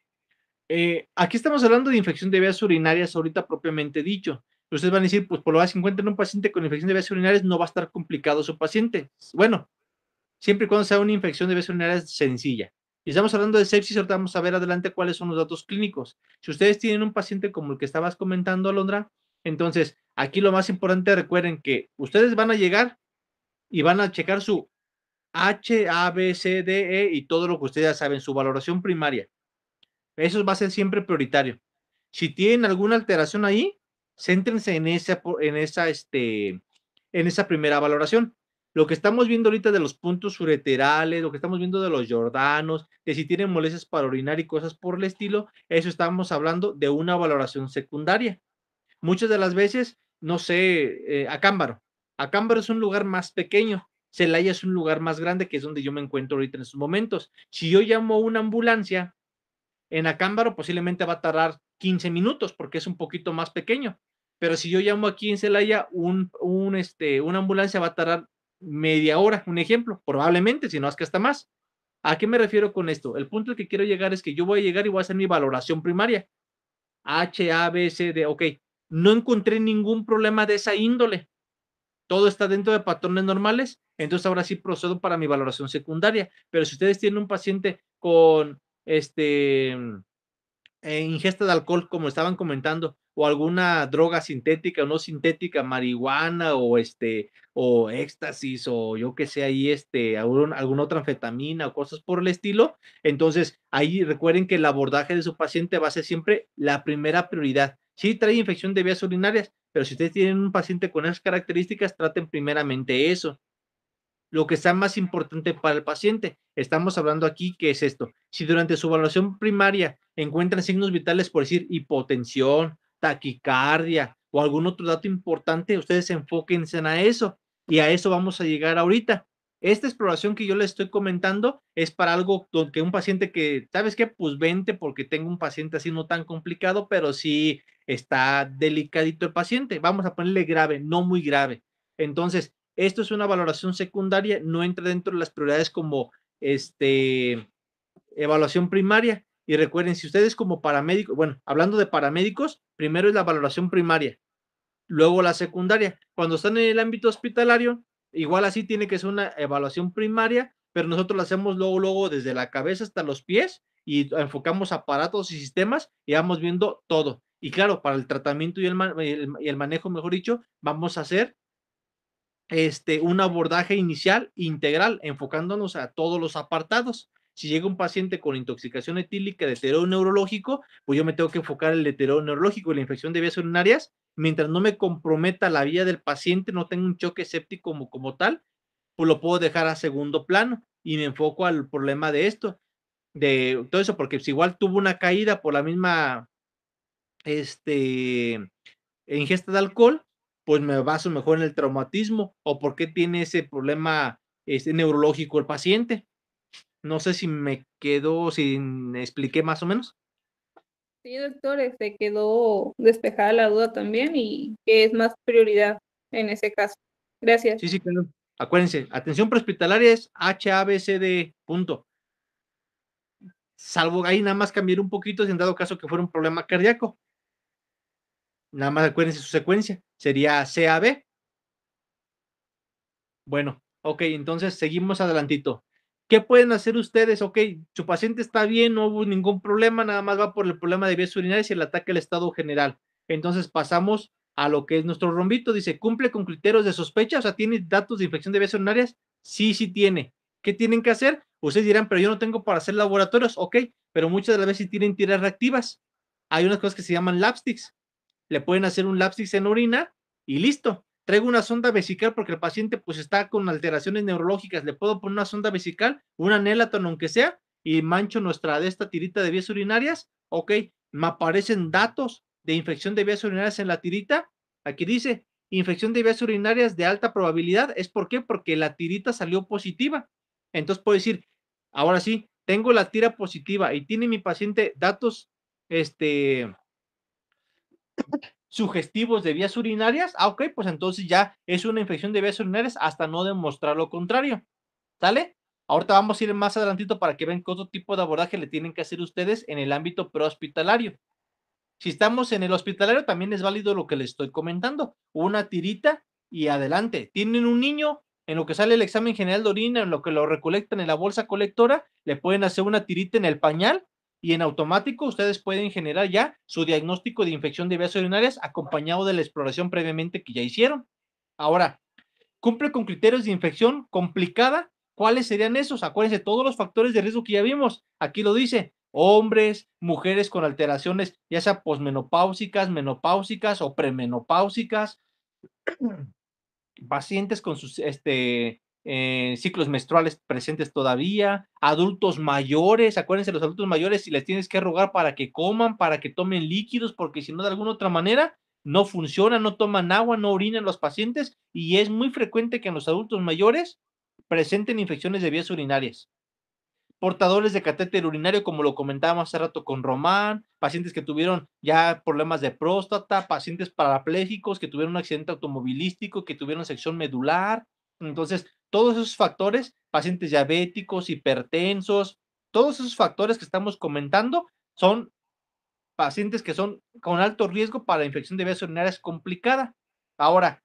eh, aquí estamos hablando de infección de vías urinarias ahorita propiamente dicho. Ustedes van a decir, pues por lo menos si encuentran un paciente con infección de vías urinarias, no va a estar complicado su paciente. Bueno, siempre y cuando sea una infección de vías urinarias sencilla. Y estamos hablando de sepsis, ahorita vamos a ver adelante cuáles son los datos clínicos. Si ustedes tienen un paciente como el que estabas comentando, Alondra, entonces aquí lo más importante, recuerden que ustedes van a llegar y van a checar su H, A, B, C, D, E y todo lo que ustedes ya saben, su valoración primaria. Eso va a ser siempre prioritario. Si tienen alguna alteración ahí, céntrense en esa, en esa, este, en esa primera valoración. Lo que estamos viendo ahorita de los puntos ureterales, lo que estamos viendo de los jordanos, de si tienen molestias para orinar y cosas por el estilo, eso estamos hablando de una valoración secundaria. Muchas de las veces, no sé, eh, Acámbaro. Acámbaro es un lugar más pequeño, Celaya es un lugar más grande que es donde yo me encuentro ahorita en estos momentos. Si yo llamo a una ambulancia en Acámbaro posiblemente va a tardar 15 minutos porque es un poquito más pequeño. Pero si yo llamo aquí en Celaya, un, este, una ambulancia va a tardar media hora, un ejemplo, probablemente, si no es que hasta más. ¿A qué me refiero con esto? El punto al que quiero llegar es que yo voy a llegar y voy a hacer mi valoración primaria. H, A, B, C, D, ok. No encontré ningún problema de esa índole. Todo está dentro de patrones normales, entonces ahora sí procedo para mi valoración secundaria. Pero si ustedes tienen un paciente con este, em, e ingesta de alcohol, como estaban comentando, o alguna droga sintética o no sintética, marihuana o este, o éxtasis o yo que sé ahí, este, alguna otra anfetamina o cosas por el estilo. Entonces, ahí recuerden que el abordaje de su paciente va a ser siempre la primera prioridad. si trae infección de vías urinarias, pero si ustedes tienen un paciente con esas características, traten primeramente eso lo que está más importante para el paciente. Estamos hablando aquí que es esto. Si durante su evaluación primaria encuentran signos vitales, por decir hipotensión, taquicardia o algún otro dato importante, ustedes enfóquense a eso. Y a eso vamos a llegar ahorita. Esta exploración que yo les estoy comentando es para algo que un paciente que, ¿sabes qué? Pues vente porque tengo un paciente así no tan complicado, pero sí está delicadito el paciente. Vamos a ponerle grave, no muy grave. Entonces, esto es una valoración secundaria, no entra dentro de las prioridades como este, evaluación primaria. Y recuerden, si ustedes como paramédicos, bueno, hablando de paramédicos, primero es la valoración primaria, luego la secundaria. Cuando están en el ámbito hospitalario, igual así tiene que ser una evaluación primaria, pero nosotros la hacemos luego, luego desde la cabeza hasta los pies y enfocamos aparatos y sistemas y vamos viendo todo. Y claro, para el tratamiento y y el manejo, mejor dicho, vamos a hacer este, un abordaje inicial integral, enfocándonos a todos los apartados. Si llega un paciente con intoxicación etílica, de deterioro neurológico, pues yo me tengo que enfocar en el deterioro neurológico y la infección de vías urinarias. Mientras no me comprometa la vida del paciente, no tenga un choque séptico como, como tal, pues lo puedo dejar a segundo plano y me enfoco al problema de esto, de todo eso, porque si pues, igual tuvo una caída por la misma este, ingesta de alcohol, pues me baso mejor en el traumatismo o por qué tiene ese problema este, neurológico el paciente. No sé si me quedó, si me expliqué más o menos. Sí, doctor, se este, quedó despejada la duda también y que es más prioridad en ese caso. Gracias. Sí, sí, claro. Acuérdense, atención prehospitalaria es H, HABCD, punto. Salvo ahí nada más cambiar un poquito si en dado caso que fuera un problema cardíaco. Nada más acuérdense su secuencia. Sería CAB. Bueno, ok, entonces seguimos adelantito. ¿Qué pueden hacer ustedes? Ok, su paciente está bien, no hubo ningún problema, nada más va por el problema de vías urinarias y el ataque al estado general. Entonces pasamos a lo que es nuestro rombito. Dice, ¿cumple con criterios de sospecha? O sea, ¿tiene datos de infección de vías urinarias? Sí, sí tiene. ¿Qué tienen que hacer? Ustedes dirán, pero yo no tengo para hacer laboratorios. Ok, pero muchas de las veces sí tienen tiras reactivas. Hay unas cosas que se llaman lapsticks le pueden hacer un lapsis en orina y listo. Traigo una sonda vesical porque el paciente pues está con alteraciones neurológicas, le puedo poner una sonda vesical, un anélaton aunque sea, y mancho nuestra de esta tirita de vías urinarias, ok, me aparecen datos de infección de vías urinarias en la tirita, aquí dice, infección de vías urinarias de alta probabilidad, ¿es por qué? Porque la tirita salió positiva. Entonces puedo decir, ahora sí, tengo la tira positiva y tiene mi paciente datos, este, sugestivos de vías urinarias, ah, ok, pues entonces ya es una infección de vías urinarias hasta no demostrar lo contrario, ¿sale? Ahorita vamos a ir más adelantito para que vean qué otro tipo de abordaje le tienen que hacer ustedes en el ámbito prehospitalario. Si estamos en el hospitalario, también es válido lo que les estoy comentando. Una tirita y adelante. Tienen un niño, en lo que sale el examen general de orina, en lo que lo recolectan en la bolsa colectora, le pueden hacer una tirita en el pañal y en automático ustedes pueden generar ya su diagnóstico de infección de vías urinarias acompañado de la exploración previamente que ya hicieron. Ahora, cumple con criterios de infección complicada. ¿Cuáles serían esos? Acuérdense, todos los factores de riesgo que ya vimos. Aquí lo dice, hombres, mujeres con alteraciones, ya sea posmenopáusicas, menopáusicas o premenopáusicas, pacientes con sus este, ciclos menstruales presentes todavía, adultos mayores, acuérdense los adultos mayores si les tienes que rogar para que coman, para que tomen líquidos, porque si no de alguna otra manera no funcionan, no toman agua, no orinan los pacientes y es muy frecuente que en los adultos mayores presenten infecciones de vías urinarias. Portadores de catéter urinario, como lo comentábamos hace rato con Román, pacientes que tuvieron ya problemas de próstata, pacientes parapléjicos que tuvieron un accidente automovilístico, que tuvieron sección medular, entonces, todos esos factores, pacientes diabéticos, hipertensos, todos esos factores que estamos comentando son pacientes que son con alto riesgo para la infección de vías urinarias complicada. Ahora,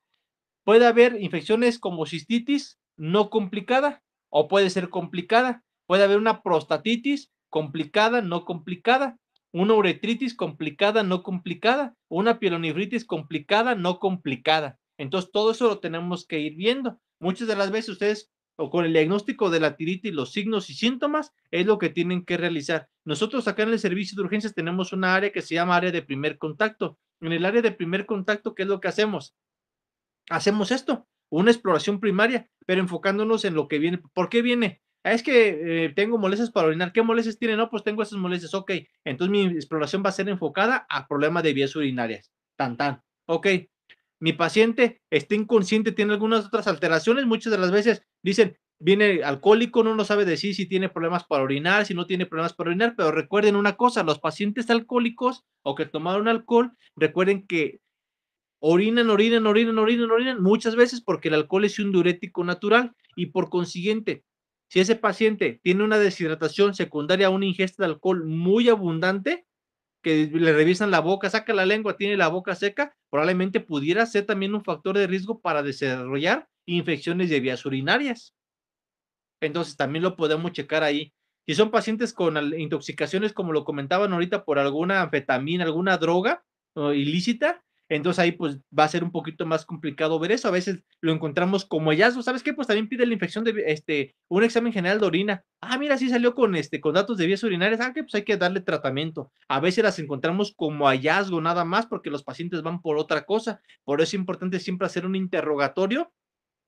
puede haber infecciones como cistitis no complicada o puede ser complicada. Puede haber una prostatitis complicada, no complicada, una uretritis complicada, no complicada, una pielonefritis complicada, no complicada. Entonces, todo eso lo tenemos que ir viendo. Muchas de las veces ustedes o con el diagnóstico de la tiritis, los signos y síntomas, es lo que tienen que realizar. Nosotros acá en el servicio de urgencias tenemos una área que se llama área de primer contacto. En el área de primer contacto, ¿qué es lo que hacemos? Hacemos esto, una exploración primaria, pero enfocándonos en lo que viene. ¿Por qué viene? Ah, es que eh, tengo molestias para orinar. ¿Qué molestias tiene? No, pues tengo esas molestias. Ok, entonces mi exploración va a ser enfocada a problemas de vías urinarias. Tan, tan. Ok, mi paciente está inconsciente, tiene algunas otras alteraciones, muchas de las veces dicen, viene alcohólico, no nos sabe decir si tiene problemas para orinar, si no tiene problemas para orinar, pero recuerden una cosa, los pacientes alcohólicos o que tomaron alcohol, recuerden que orinan, orinan, orinan, orinan, orinan, muchas veces porque el alcohol es un diurético natural y por consiguiente, si ese paciente tiene una deshidratación secundaria a una ingesta de alcohol muy abundante, que le revisan la boca, saca la lengua, tiene la boca seca, probablemente pudiera ser también un factor de riesgo para desarrollar infecciones de vías urinarias. Entonces también lo podemos checar ahí. Si son pacientes con intoxicaciones, como lo comentaban ahorita, por alguna anfetamina, alguna droga ilícita, entonces ahí pues va a ser un poquito más complicado ver eso. A veces lo encontramos como hallazgo. ¿Sabes qué? Pues también pide la infección de este, un examen general de orina. Ah, mira, sí salió con, este, con datos de vías urinarias. Ah, que pues hay que darle tratamiento. A veces las encontramos como hallazgo nada más porque los pacientes van por otra cosa. Por eso es importante siempre hacer un interrogatorio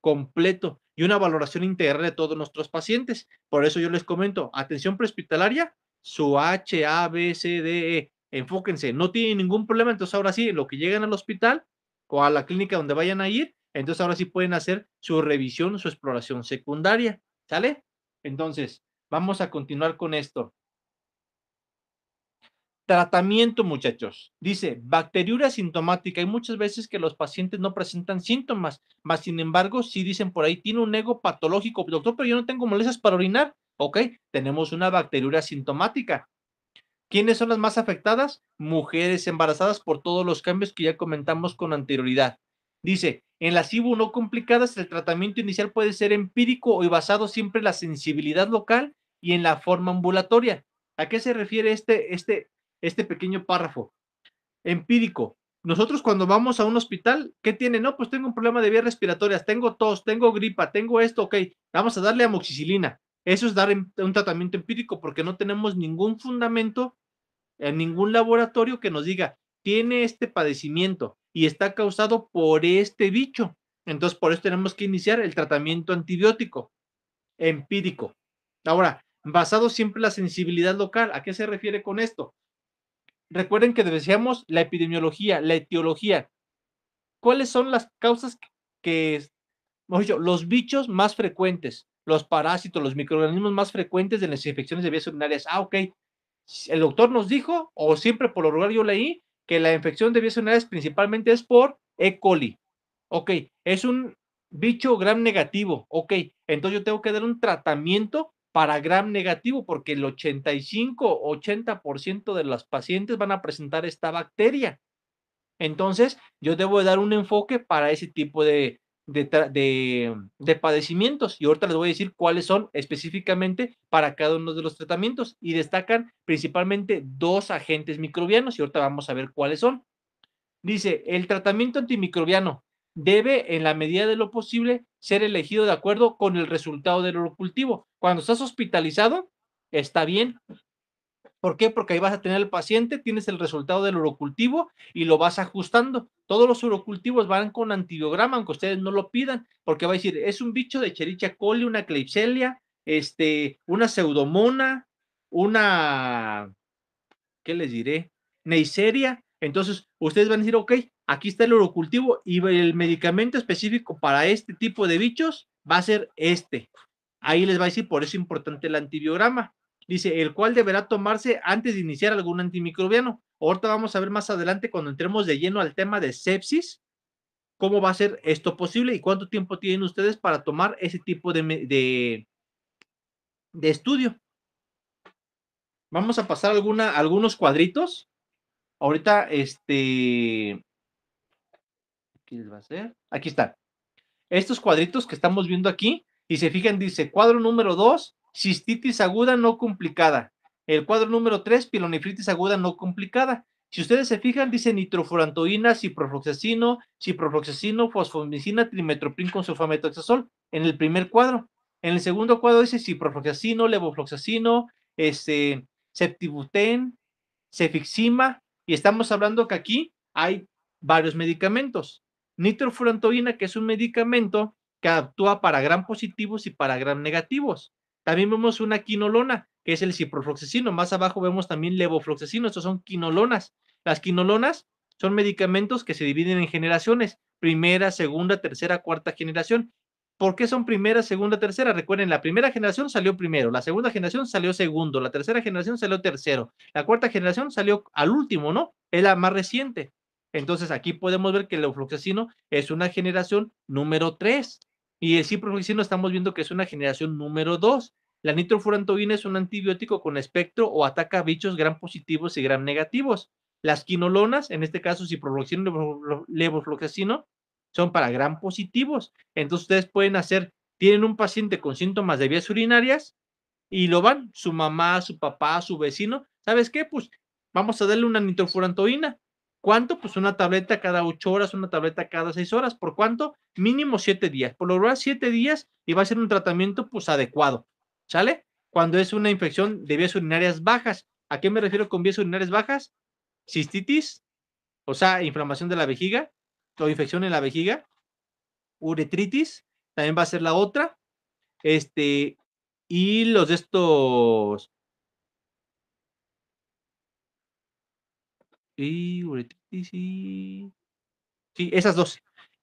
completo y una valoración integral de todos nuestros pacientes. Por eso yo les comento, atención prehospitalaria, su H, A, B, C, D, E enfóquense, no tienen ningún problema, entonces ahora sí, lo que llegan al hospital o a la clínica donde vayan a ir, entonces ahora sí pueden hacer su revisión, su exploración secundaria, ¿sale? Entonces, vamos a continuar con esto. Tratamiento, muchachos. Dice, bacteriuria sintomática. Hay muchas veces que los pacientes no presentan síntomas, más sin embargo, si dicen por ahí, tiene un ego patológico, doctor, pero yo no tengo molestias para orinar. Ok, tenemos una bacteriuria sintomática. ¿Quiénes son las más afectadas? Mujeres embarazadas por todos los cambios que ya comentamos con anterioridad. Dice, en las IBU no complicadas, el tratamiento inicial puede ser empírico y basado siempre en la sensibilidad local y en la forma ambulatoria. ¿A qué se refiere este, este, este pequeño párrafo? Empírico. Nosotros cuando vamos a un hospital, ¿qué tiene? No, pues tengo un problema de vías respiratorias, tengo tos, tengo gripa, tengo esto, ok, vamos a darle amoxicilina. Eso es dar un tratamiento empírico porque no tenemos ningún fundamento en ningún laboratorio que nos diga, tiene este padecimiento y está causado por este bicho. Entonces, por eso tenemos que iniciar el tratamiento antibiótico empírico. Ahora, basado siempre en la sensibilidad local, ¿a qué se refiere con esto? Recuerden que deseamos la epidemiología, la etiología. ¿Cuáles son las causas que, hemos los bichos más frecuentes, los parásitos, los microorganismos más frecuentes de las infecciones de vías urinarias? Ah, ok, el doctor nos dijo, o siempre por lo regular yo leí, que la infección de vías principalmente es por E. coli. Ok, es un bicho gram negativo. Ok, entonces yo tengo que dar un tratamiento para gram negativo porque el 85-80% de los pacientes van a presentar esta bacteria. Entonces, yo debo dar un enfoque para ese tipo de, de, padecimientos y ahorita les voy a decir cuáles son específicamente para cada uno de los tratamientos y destacan principalmente dos agentes microbianos y ahorita vamos a ver cuáles son. Dice, el tratamiento antimicrobiano debe en la medida de lo posible ser elegido de acuerdo con el resultado del cultivo. Cuando estás hospitalizado, está bien, ¿Por qué? Porque ahí vas a tener el paciente, tienes el resultado del urocultivo y lo vas ajustando. Todos los urocultivos van con antibiograma, aunque ustedes no lo pidan, porque va a decir, es un bicho de chericha coli, una Klebsiella, este, una pseudomona, una, ¿qué les diré? Neisseria. Entonces, ustedes van a decir, ok, aquí está el urocultivo y el medicamento específico para este tipo de bichos va a ser este. Ahí les va a decir, por eso es importante el antibiograma dice, el cual deberá tomarse antes de iniciar algún antimicrobiano. Ahorita vamos a ver más adelante cuando entremos de lleno al tema de sepsis, cómo va a ser esto posible y cuánto tiempo tienen ustedes para tomar ese tipo de, de, estudio. Vamos a pasar algunos cuadritos. Ahorita, este... Aquí les va a ser. Aquí está. Estos cuadritos que estamos viendo aquí, y se fijan, dice cuadro número 2, cistitis aguda no complicada. El cuadro número 3, pilonefritis aguda no complicada. Si ustedes se fijan, dice nitrofurantoína, ciprofloxacino, ciprofloxacino, fosfomicina, trimetroprin con sulfametoxazol en el primer cuadro. En el segundo cuadro dice ciprofloxacino, levofloxacino, este, septibutén, cefixima, y estamos hablando que aquí hay varios medicamentos. Nitrofurantoína, que es un medicamento que actúa para gran positivos y para gran negativos. También vemos una quinolona, que es el ciprofloxacino. Más abajo vemos también levofloxacino. Estos son quinolonas. Las quinolonas son medicamentos que se dividen en generaciones. Primera, segunda, tercera, cuarta generación. ¿Por qué son primera, segunda, tercera? Recuerden, la primera generación salió primero, la segunda generación salió segundo, la tercera generación salió tercero, la cuarta generación salió al último, ¿no? Es la más reciente. Entonces aquí podemos ver que el levofloxacino es una generación número tres. Y el ciprofloxacino estamos viendo que es una generación número 2. La nitrofurantoína es un antibiótico con espectro o ataca bichos gran positivos y gran negativos. Las quinolonas, en este caso ciprofloxacino y levofloxacino, son para gran positivos. Entonces ustedes pueden hacer, tienen un paciente con síntomas de vías urinarias y lo van, su mamá, su papá, su vecino, ¿sabes qué? Pues vamos a darle una nitrofurantoína. ¿Cuánto? Pues una tableta cada ocho horas, una tableta cada seis horas. ¿Por cuánto? Mínimo siete días. Por lo general, siete días y va a ser un tratamiento pues adecuado. ¿Sale? Cuando es una infección de vías urinarias bajas. ¿A qué me refiero con vías urinarias bajas? Cistitis, o sea, inflamación de la vejiga o infección en la vejiga. Uretritis, también va a ser la otra. Este, y los de estos Sí, esas dos.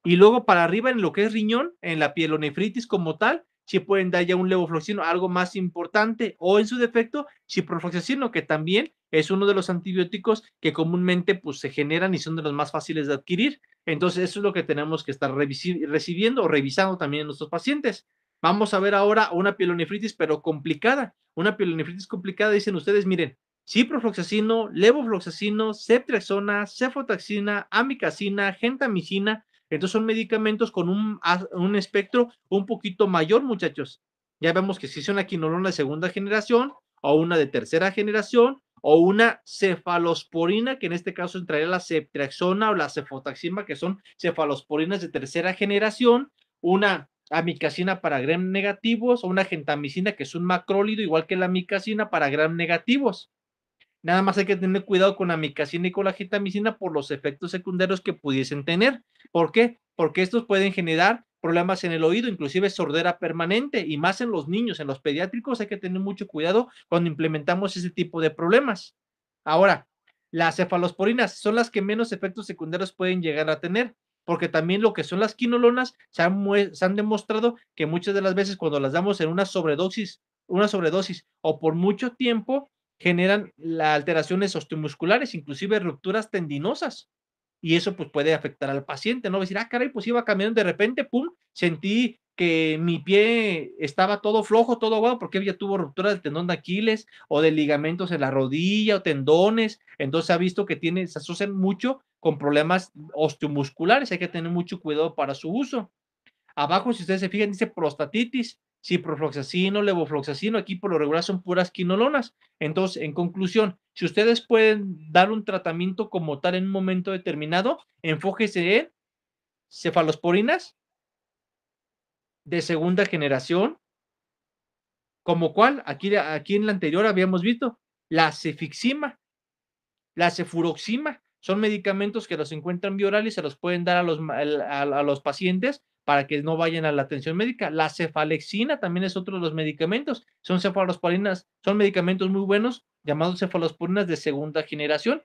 Y luego para arriba en lo que es riñón, en la pielonefritis como tal, si pueden dar ya un levofloxacino, algo más importante, o en su defecto, ciprofloxacino, que también es uno de los antibióticos que comúnmente pues, se generan y son de los más fáciles de adquirir. Entonces, eso es lo que tenemos que estar recibiendo o revisando también en nuestros pacientes. Vamos a ver ahora una pielonefritis, pero complicada. Una pielonefritis complicada, dicen ustedes, miren, ciprofloxacino, levofloxacino, ceftriaxona, cefotaxina, amicacina, gentamicina. Entonces son medicamentos con un, un, espectro un poquito mayor, muchachos. Ya vemos que si es una quinolona de segunda generación o una de tercera generación o una cefalosporina, que en este caso entraría la ceftriaxona o la cefotaxima, que son cefalosporinas de tercera generación, una amicacina para gram negativos o una gentamicina, que es un macrólido, igual que la amicacina para gram negativos. Nada más hay que tener cuidado con la micacina y con la gitamicina por los efectos secundarios que pudiesen tener. ¿Por qué? Porque estos pueden generar problemas en el oído, inclusive sordera permanente y más en los niños, en los pediátricos hay que tener mucho cuidado cuando implementamos ese tipo de problemas. Ahora, las cefalosporinas son las que menos efectos secundarios pueden llegar a tener, porque también lo que son las quinolonas se han, demostrado que muchas de las veces cuando las damos en una sobredosis, una sobredosis o por mucho tiempo, generan alteraciones osteomusculares, inclusive rupturas tendinosas. Y eso pues puede afectar al paciente, ¿no? Decir, ah, caray, pues iba caminando de repente, pum, sentí que mi pie estaba todo flojo, todo guau, porque ya tuvo ruptura del tendón de Aquiles o de ligamentos en la rodilla o tendones. Entonces ha visto que tiene, se asocian mucho con problemas osteomusculares. Hay que tener mucho cuidado para su uso. Abajo, si ustedes se fijan, dice prostatitis ciprofloxacino, levofloxacino, aquí por lo regular son puras quinolonas. Entonces, en conclusión, si ustedes pueden dar un tratamiento como tal en un momento determinado, enfóquese en cefalosporinas de segunda generación, como cual, aquí, aquí en la anterior habíamos visto, la cefixima, la cefuroxima, son medicamentos que los encuentran bioral y se los pueden dar a a los pacientes para que no vayan a la atención médica. La cefalexina también es otro de los medicamentos. Son cefalosporinas, son medicamentos muy buenos llamados cefalosporinas de segunda generación.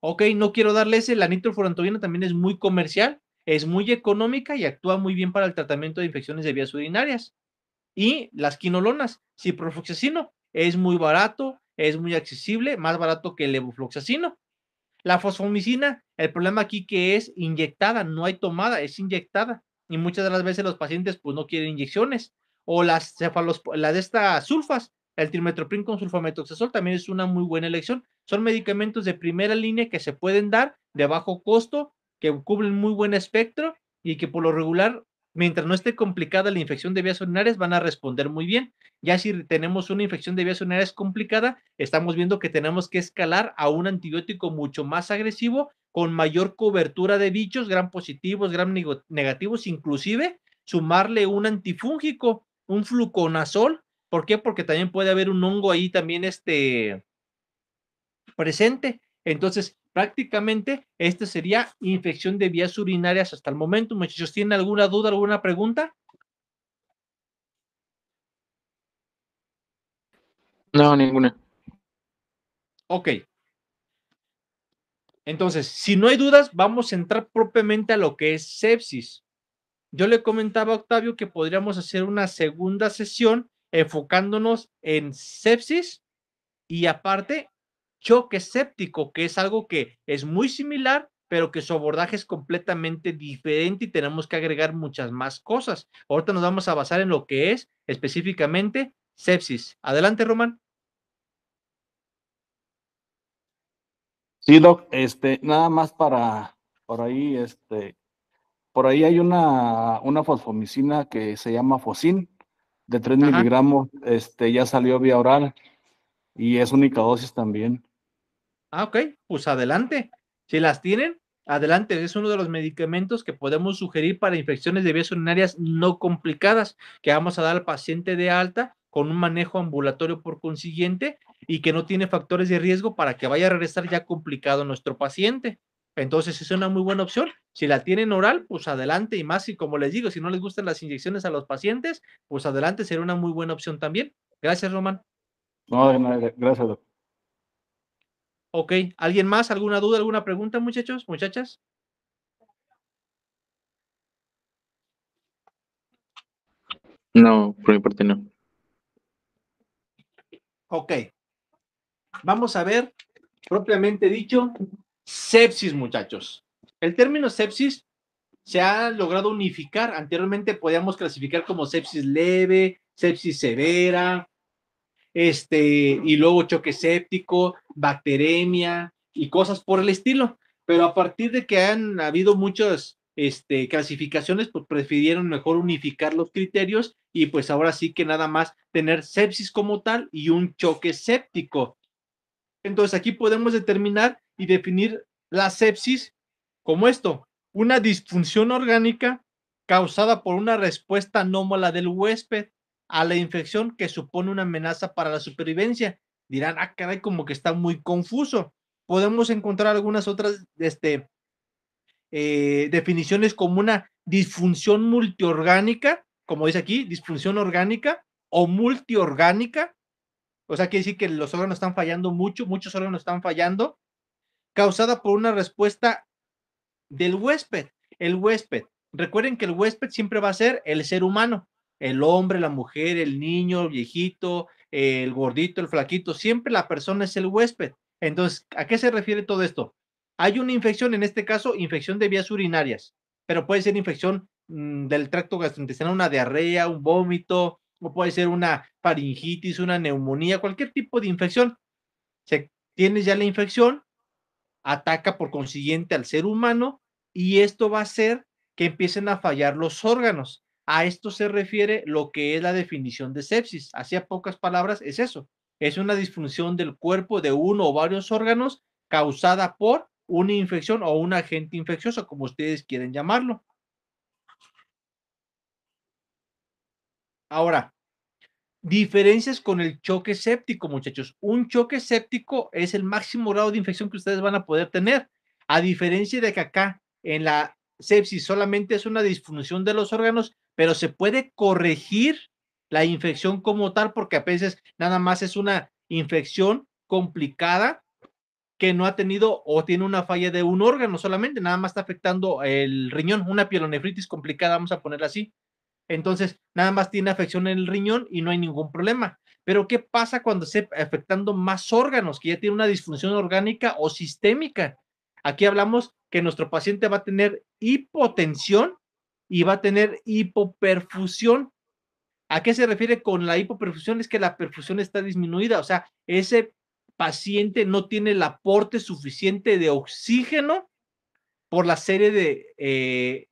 Ok, no quiero darle ese. La nitrofurantoína también es muy comercial, es muy económica y actúa muy bien para el tratamiento de infecciones de vías urinarias. Y las quinolonas, ciprofloxacino, es muy barato, es muy accesible, más barato que el levofloxacino. La fosfomicina, el problema aquí que es inyectada, no hay tomada, es inyectada. Y muchas de las veces los pacientes pues no quieren inyecciones. O las la de estas sulfas, el trimetoprim con sulfametoxazol también es una muy buena elección. Son medicamentos de primera línea que se pueden dar de bajo costo, que cubren muy buen espectro y que por lo regular, mientras no esté complicada la infección de vías urinarias, van a responder muy bien. Ya si tenemos una infección de vías urinarias complicada, estamos viendo que tenemos que escalar a un antibiótico mucho más agresivo, con mayor cobertura de bichos, gran positivos, gran negativos, inclusive sumarle un antifúngico, un fluconazol. ¿Por qué? Porque también puede haber un hongo ahí también este presente. Entonces, prácticamente esta sería infección de vías urinarias hasta el momento. Muchachos, ¿tienen alguna duda, alguna pregunta? No, ninguna. Ok. Entonces, si no hay dudas, vamos a entrar propiamente a lo que es sepsis. Yo le comentaba a Octavio que podríamos hacer una segunda sesión enfocándonos en sepsis y aparte choque séptico, que es algo que es muy similar, pero que su abordaje es completamente diferente y tenemos que agregar muchas más cosas. Ahorita nos vamos a basar en lo que es específicamente sepsis. Adelante, Román. Sí, Doc, este, nada más para por ahí, este, por ahí hay una, una fosfomicina que se llama Fosin, de 3 miligramos, este, ya salió vía oral y es única dosis también. Ah, ok, pues adelante. Si las tienen, adelante. Es uno de los medicamentos que podemos sugerir para infecciones de vías urinarias no complicadas que vamos a dar al paciente de alta con un manejo ambulatorio por consiguiente y que no tiene factores de riesgo para que vaya a regresar ya complicado nuestro paciente. Entonces es una muy buena opción. Si la tienen oral, pues adelante y más. Y como les digo, si no les gustan las inyecciones a los pacientes, pues adelante será una muy buena opción también. Gracias, Román. No, gracias, doctor. Ok, ¿alguien más? ¿Alguna duda, alguna pregunta, muchachos, muchachas? No, por mi parte no. Ok. Vamos a ver, propiamente dicho, sepsis, muchachos. El término sepsis se ha logrado unificar. Anteriormente podíamos clasificar como sepsis leve, sepsis severa, este, y luego choque séptico, bacteremia y cosas por el estilo. Pero a partir de que han habido muchos este, clasificaciones, pues prefirieron mejor unificar los criterios y pues ahora sí que nada más tener sepsis como tal y un choque séptico. Entonces aquí podemos determinar y definir la sepsis como esto, una disfunción orgánica causada por una respuesta anómala del huésped a la infección que supone una amenaza para la supervivencia. Dirán, ah, caray, como que está muy confuso. Podemos encontrar algunas otras este, eh, definiciones como una disfunción multiorgánica, como dice aquí, disfunción orgánica o multiorgánica, o sea, quiere decir que los órganos están fallando mucho, muchos órganos están fallando, causada por una respuesta del huésped, el huésped. Recuerden que el huésped siempre va a ser el ser humano, el hombre, la mujer, el niño, el viejito, el gordito, el flaquito, siempre la persona es el huésped. Entonces, ¿a qué se refiere todo esto? Hay una infección, en este caso, infección de vías urinarias, pero puede ser infección mm, del tracto gastrointestinal, una diarrea, un vómito, o puede ser una faringitis, una neumonía, cualquier tipo de infección. Se tienes ya la infección, ataca por consiguiente al ser humano y esto va a hacer que empiecen a fallar los órganos. A esto se refiere lo que es la definición de sepsis. a pocas palabras, es eso. Es una disfunción del cuerpo de uno o varios órganos causada por una infección o un agente infeccioso, como ustedes quieren llamarlo. Ahora, diferencias con el choque séptico, muchachos. Un choque séptico es el máximo grado de infección que ustedes van a poder tener, a diferencia de que acá en la sepsis solamente es una disfunción de los órganos, pero se puede corregir la infección como tal porque a veces nada más es una infección complicada que no ha tenido o tiene una falla de un órgano solamente, nada más está afectando el riñón, una pielonefritis complicada, vamos a ponerla así. Entonces, nada más tiene afección en el riñón y no hay ningún problema. Pero, ¿qué pasa cuando se afectando más órganos, que ya tiene una disfunción orgánica o sistémica? Aquí hablamos que nuestro paciente va a tener hipotensión y va a tener hipoperfusión. ¿A qué se refiere con la hipoperfusión? Es que la perfusión está disminuida, o sea, ese paciente no tiene el aporte suficiente de oxígeno por la serie de eh,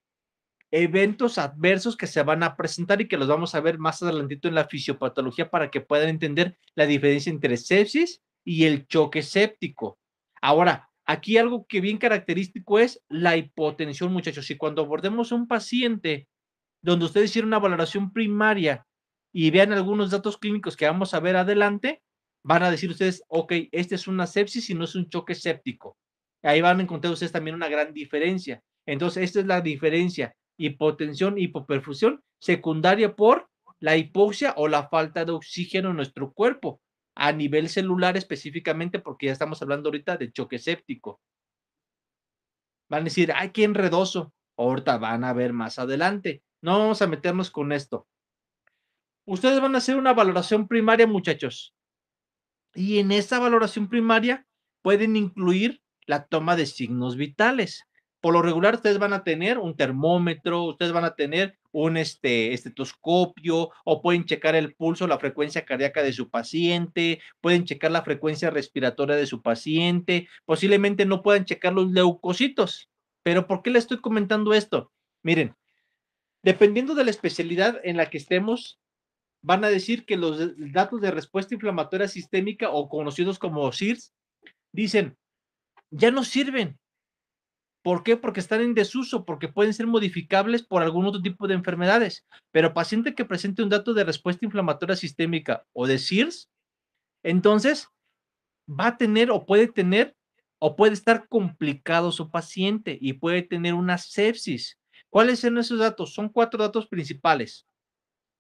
eventos adversos que se van a presentar y que los vamos a ver más adelantito en la fisiopatología para que puedan entender la diferencia entre sepsis y el choque séptico. Ahora, aquí algo que bien característico es la hipotensión, muchachos. Si cuando abordemos a un paciente donde ustedes hicieron una valoración primaria y vean algunos datos clínicos que vamos a ver adelante, van a decir ustedes, ok, este es una sepsis y no es un choque séptico. Ahí van a encontrar ustedes también una gran diferencia. Entonces, esta es la diferencia, hipotensión, hipoperfusión, secundaria por la hipoxia o la falta de oxígeno en nuestro cuerpo, a nivel celular específicamente, porque ya estamos hablando ahorita de choque séptico. Van a decir, ay, qué redoso? Ahorita van a ver más adelante. No vamos a meternos con esto. Ustedes van a hacer una valoración primaria, muchachos. Y en esa valoración primaria pueden incluir la toma de signos vitales. Por lo regular, ustedes van a tener un termómetro, ustedes van a tener un este, estetoscopio o pueden checar el pulso, la frecuencia cardíaca de su paciente, pueden checar la frecuencia respiratoria de su paciente, posiblemente no puedan checar los leucocitos. Pero ¿por qué le estoy comentando esto? Miren, dependiendo de la especialidad en la que estemos, van a decir que los datos de respuesta inflamatoria sistémica o conocidos como SIRS, dicen, ya no sirven. ¿Por qué? Porque están en desuso, porque pueden ser modificables por algún otro tipo de enfermedades. Pero paciente que presente un dato de respuesta inflamatoria sistémica o de SIRS, entonces va a tener o puede tener o puede estar complicado su paciente y puede tener una sepsis. ¿Cuáles son esos datos? Son cuatro datos principales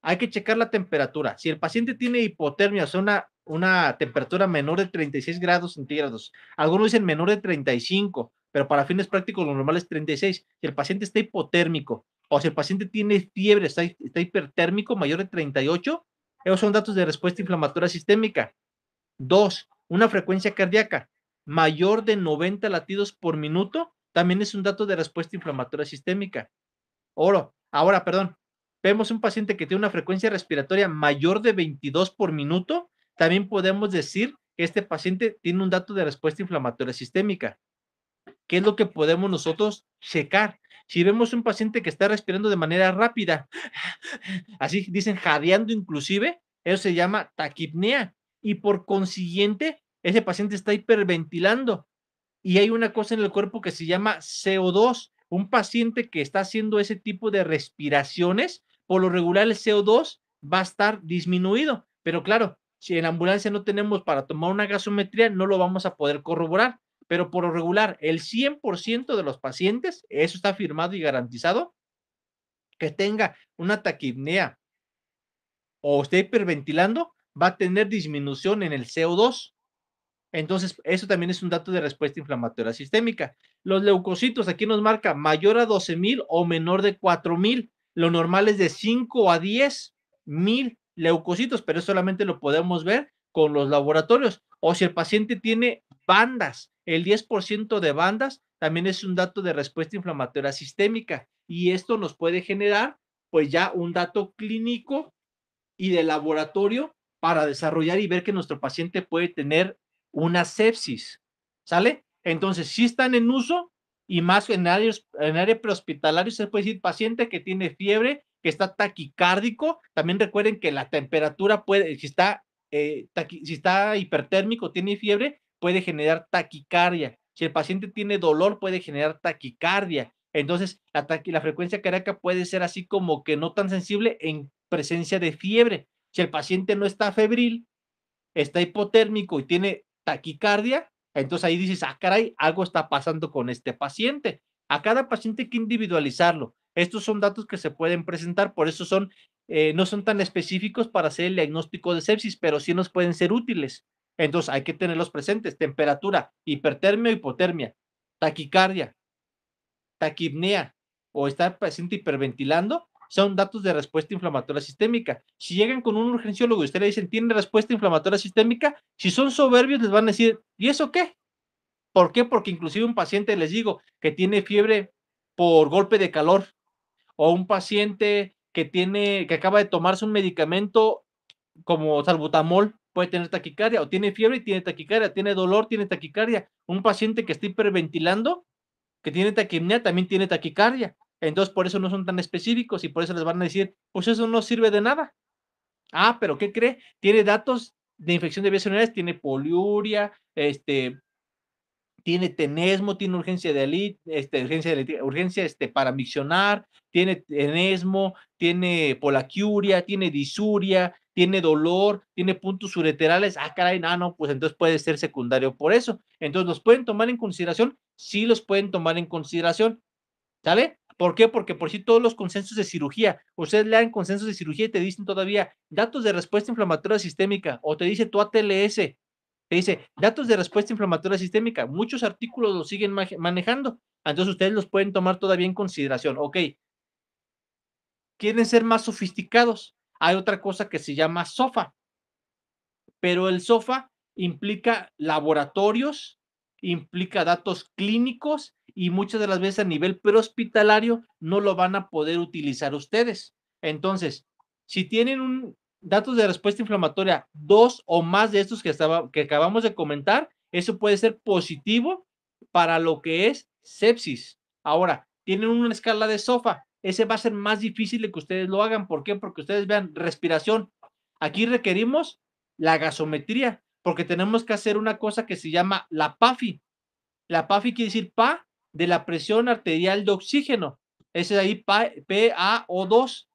hay que checar la temperatura. Si el paciente tiene hipotermia, o sea, una, temperatura menor de 36 grados centígrados, algunos dicen menor de 35, pero para fines prácticos lo normal es 36. Si el paciente está hipotérmico o si el paciente tiene fiebre, está, está hipertérmico mayor de 38, esos son datos de respuesta inflamatoria sistémica. Dos, una frecuencia cardíaca mayor de 90 latidos por minuto, también es un dato de respuesta inflamatoria sistémica. Oro, ahora, perdón, vemos un paciente que tiene una frecuencia respiratoria mayor de 22 por minuto, también podemos decir que este paciente tiene un dato de respuesta inflamatoria sistémica. ¿Qué es lo que podemos nosotros checar? Si vemos un paciente que está respirando de manera rápida, así dicen jadeando inclusive, eso se llama taquipnea y por consiguiente ese paciente está hiperventilando. Y hay una cosa en el cuerpo que se llama CO2. Un paciente que está haciendo ese tipo de respiraciones por lo regular el CO2 va a estar disminuido, pero claro, si en la ambulancia no tenemos para tomar una gasometría, no lo vamos a poder corroborar, pero por lo regular el 100% de los pacientes, eso está firmado y garantizado, que tenga una taquipnea o esté hiperventilando, va a tener disminución en el CO2. Entonces, eso también es un dato de respuesta inflamatoria sistémica. Los leucocitos aquí nos marca mayor a 12.000 o menor de 4.000. Lo normal es de 5 a 10 mil leucocitos, pero solamente lo podemos ver con los laboratorios. O si el paciente tiene bandas, el 10% de bandas también es un dato de respuesta inflamatoria sistémica y esto nos puede generar pues ya un dato clínico y de laboratorio para desarrollar y ver que nuestro paciente puede tener una sepsis, ¿sale? Entonces, si están en uso, y más en áreas, en área prehospitalaria se puede decir paciente que tiene fiebre, que está taquicárdico, también recuerden que la temperatura puede, si está, eh, si está hipertérmico, tiene fiebre, puede generar taquicardia. Si el paciente tiene dolor, puede generar taquicardia. Entonces, la, la frecuencia cardíaca puede ser así como que no tan sensible en presencia de fiebre. Si el paciente no está febril, está hipotérmico y tiene taquicardia, entonces ahí dices, ah, caray, algo está pasando con este paciente. A cada paciente hay que individualizarlo. Estos son datos que se pueden presentar, por eso son, eh, no son tan específicos para hacer el diagnóstico de sepsis, pero sí nos pueden ser útiles. Entonces hay que tenerlos presentes. Temperatura, hipertermia, hipotermia, taquicardia, taquipnea o está paciente hiperventilando son datos de respuesta inflamatoria sistémica. Si llegan con un urgenciólogo y usted le dicen, ¿tiene respuesta inflamatoria sistémica? Si son soberbios, les van a decir, ¿y eso qué? ¿Por qué? Porque inclusive un paciente, les digo, que tiene fiebre por golpe de calor o un paciente que tiene, que acaba de tomarse un medicamento como salbutamol, puede tener taquicardia, o tiene fiebre y tiene taquicardia, tiene dolor, tiene taquicardia. Un paciente que está hiperventilando, que tiene taquimnia también tiene taquicardia. Entonces, por eso no son tan específicos y por eso les van a decir, pues eso no sirve de nada. Ah, pero ¿qué cree? Tiene datos de infección de vías urinarias, tiene poliuria, este, tiene tenesmo, tiene urgencia de elite, este, urgencia, de, urgencia este, para miccionar, tiene tenesmo, tiene polaquiuria, tiene disuria, tiene dolor, tiene puntos ureterales, ah, caray, no, no, pues entonces puede ser secundario por eso. Entonces, ¿los pueden tomar en consideración? Sí, los pueden tomar en consideración, ¿sale? ¿Por qué? Porque por si todos los consensos de cirugía, ustedes lean consensos de cirugía y te dicen todavía datos de respuesta inflamatoria sistémica o te dice tu ATLS, te dice datos de respuesta inflamatoria sistémica. Muchos artículos los siguen manejando, entonces ustedes los pueden tomar todavía en consideración. Ok, quieren ser más sofisticados. Hay otra cosa que se llama SOFA, pero el SOFA implica laboratorios, implica datos clínicos y muchas de las veces a nivel prehospitalario no lo van a poder utilizar ustedes. Entonces, si tienen un, datos de respuesta inflamatoria, dos o más de estos que, que acabamos de comentar, eso puede ser positivo para lo que es sepsis. Ahora, tienen una escala de SOFA, ese va a ser más difícil de que ustedes lo hagan. ¿Por qué? Porque ustedes vean respiración. Aquí requerimos la gasometría, porque tenemos que hacer una cosa que se llama la PAFI. La PAFI quiere decir PA de la presión arterial de oxígeno. Ese es ahí PaO2.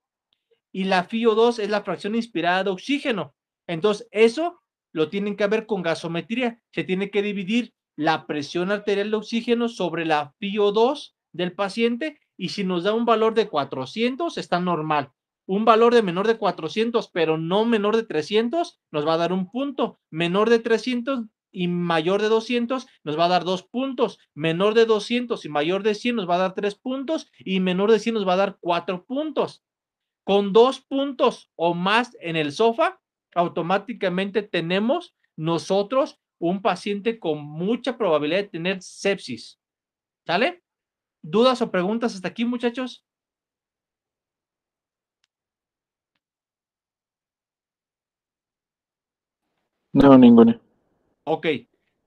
Y la FiO2 es la fracción inspirada de oxígeno. Entonces, eso lo tienen que ver con gasometría. Se tiene que dividir la presión arterial de oxígeno sobre la FiO2 del paciente y si nos da un valor de 400 está normal. Un valor de menor de 400, pero no menor de 300, nos va a dar un punto. Menor de 300 y mayor de 200 nos va a dar dos puntos, menor de 200 y mayor de 100 nos va a dar tres puntos y menor de 100 nos va a dar cuatro puntos. Con dos puntos o más en el sofá, automáticamente tenemos nosotros un paciente con mucha probabilidad de tener sepsis. ¿Sale? ¿Dudas o preguntas hasta aquí, muchachos? No, ninguna. Ok,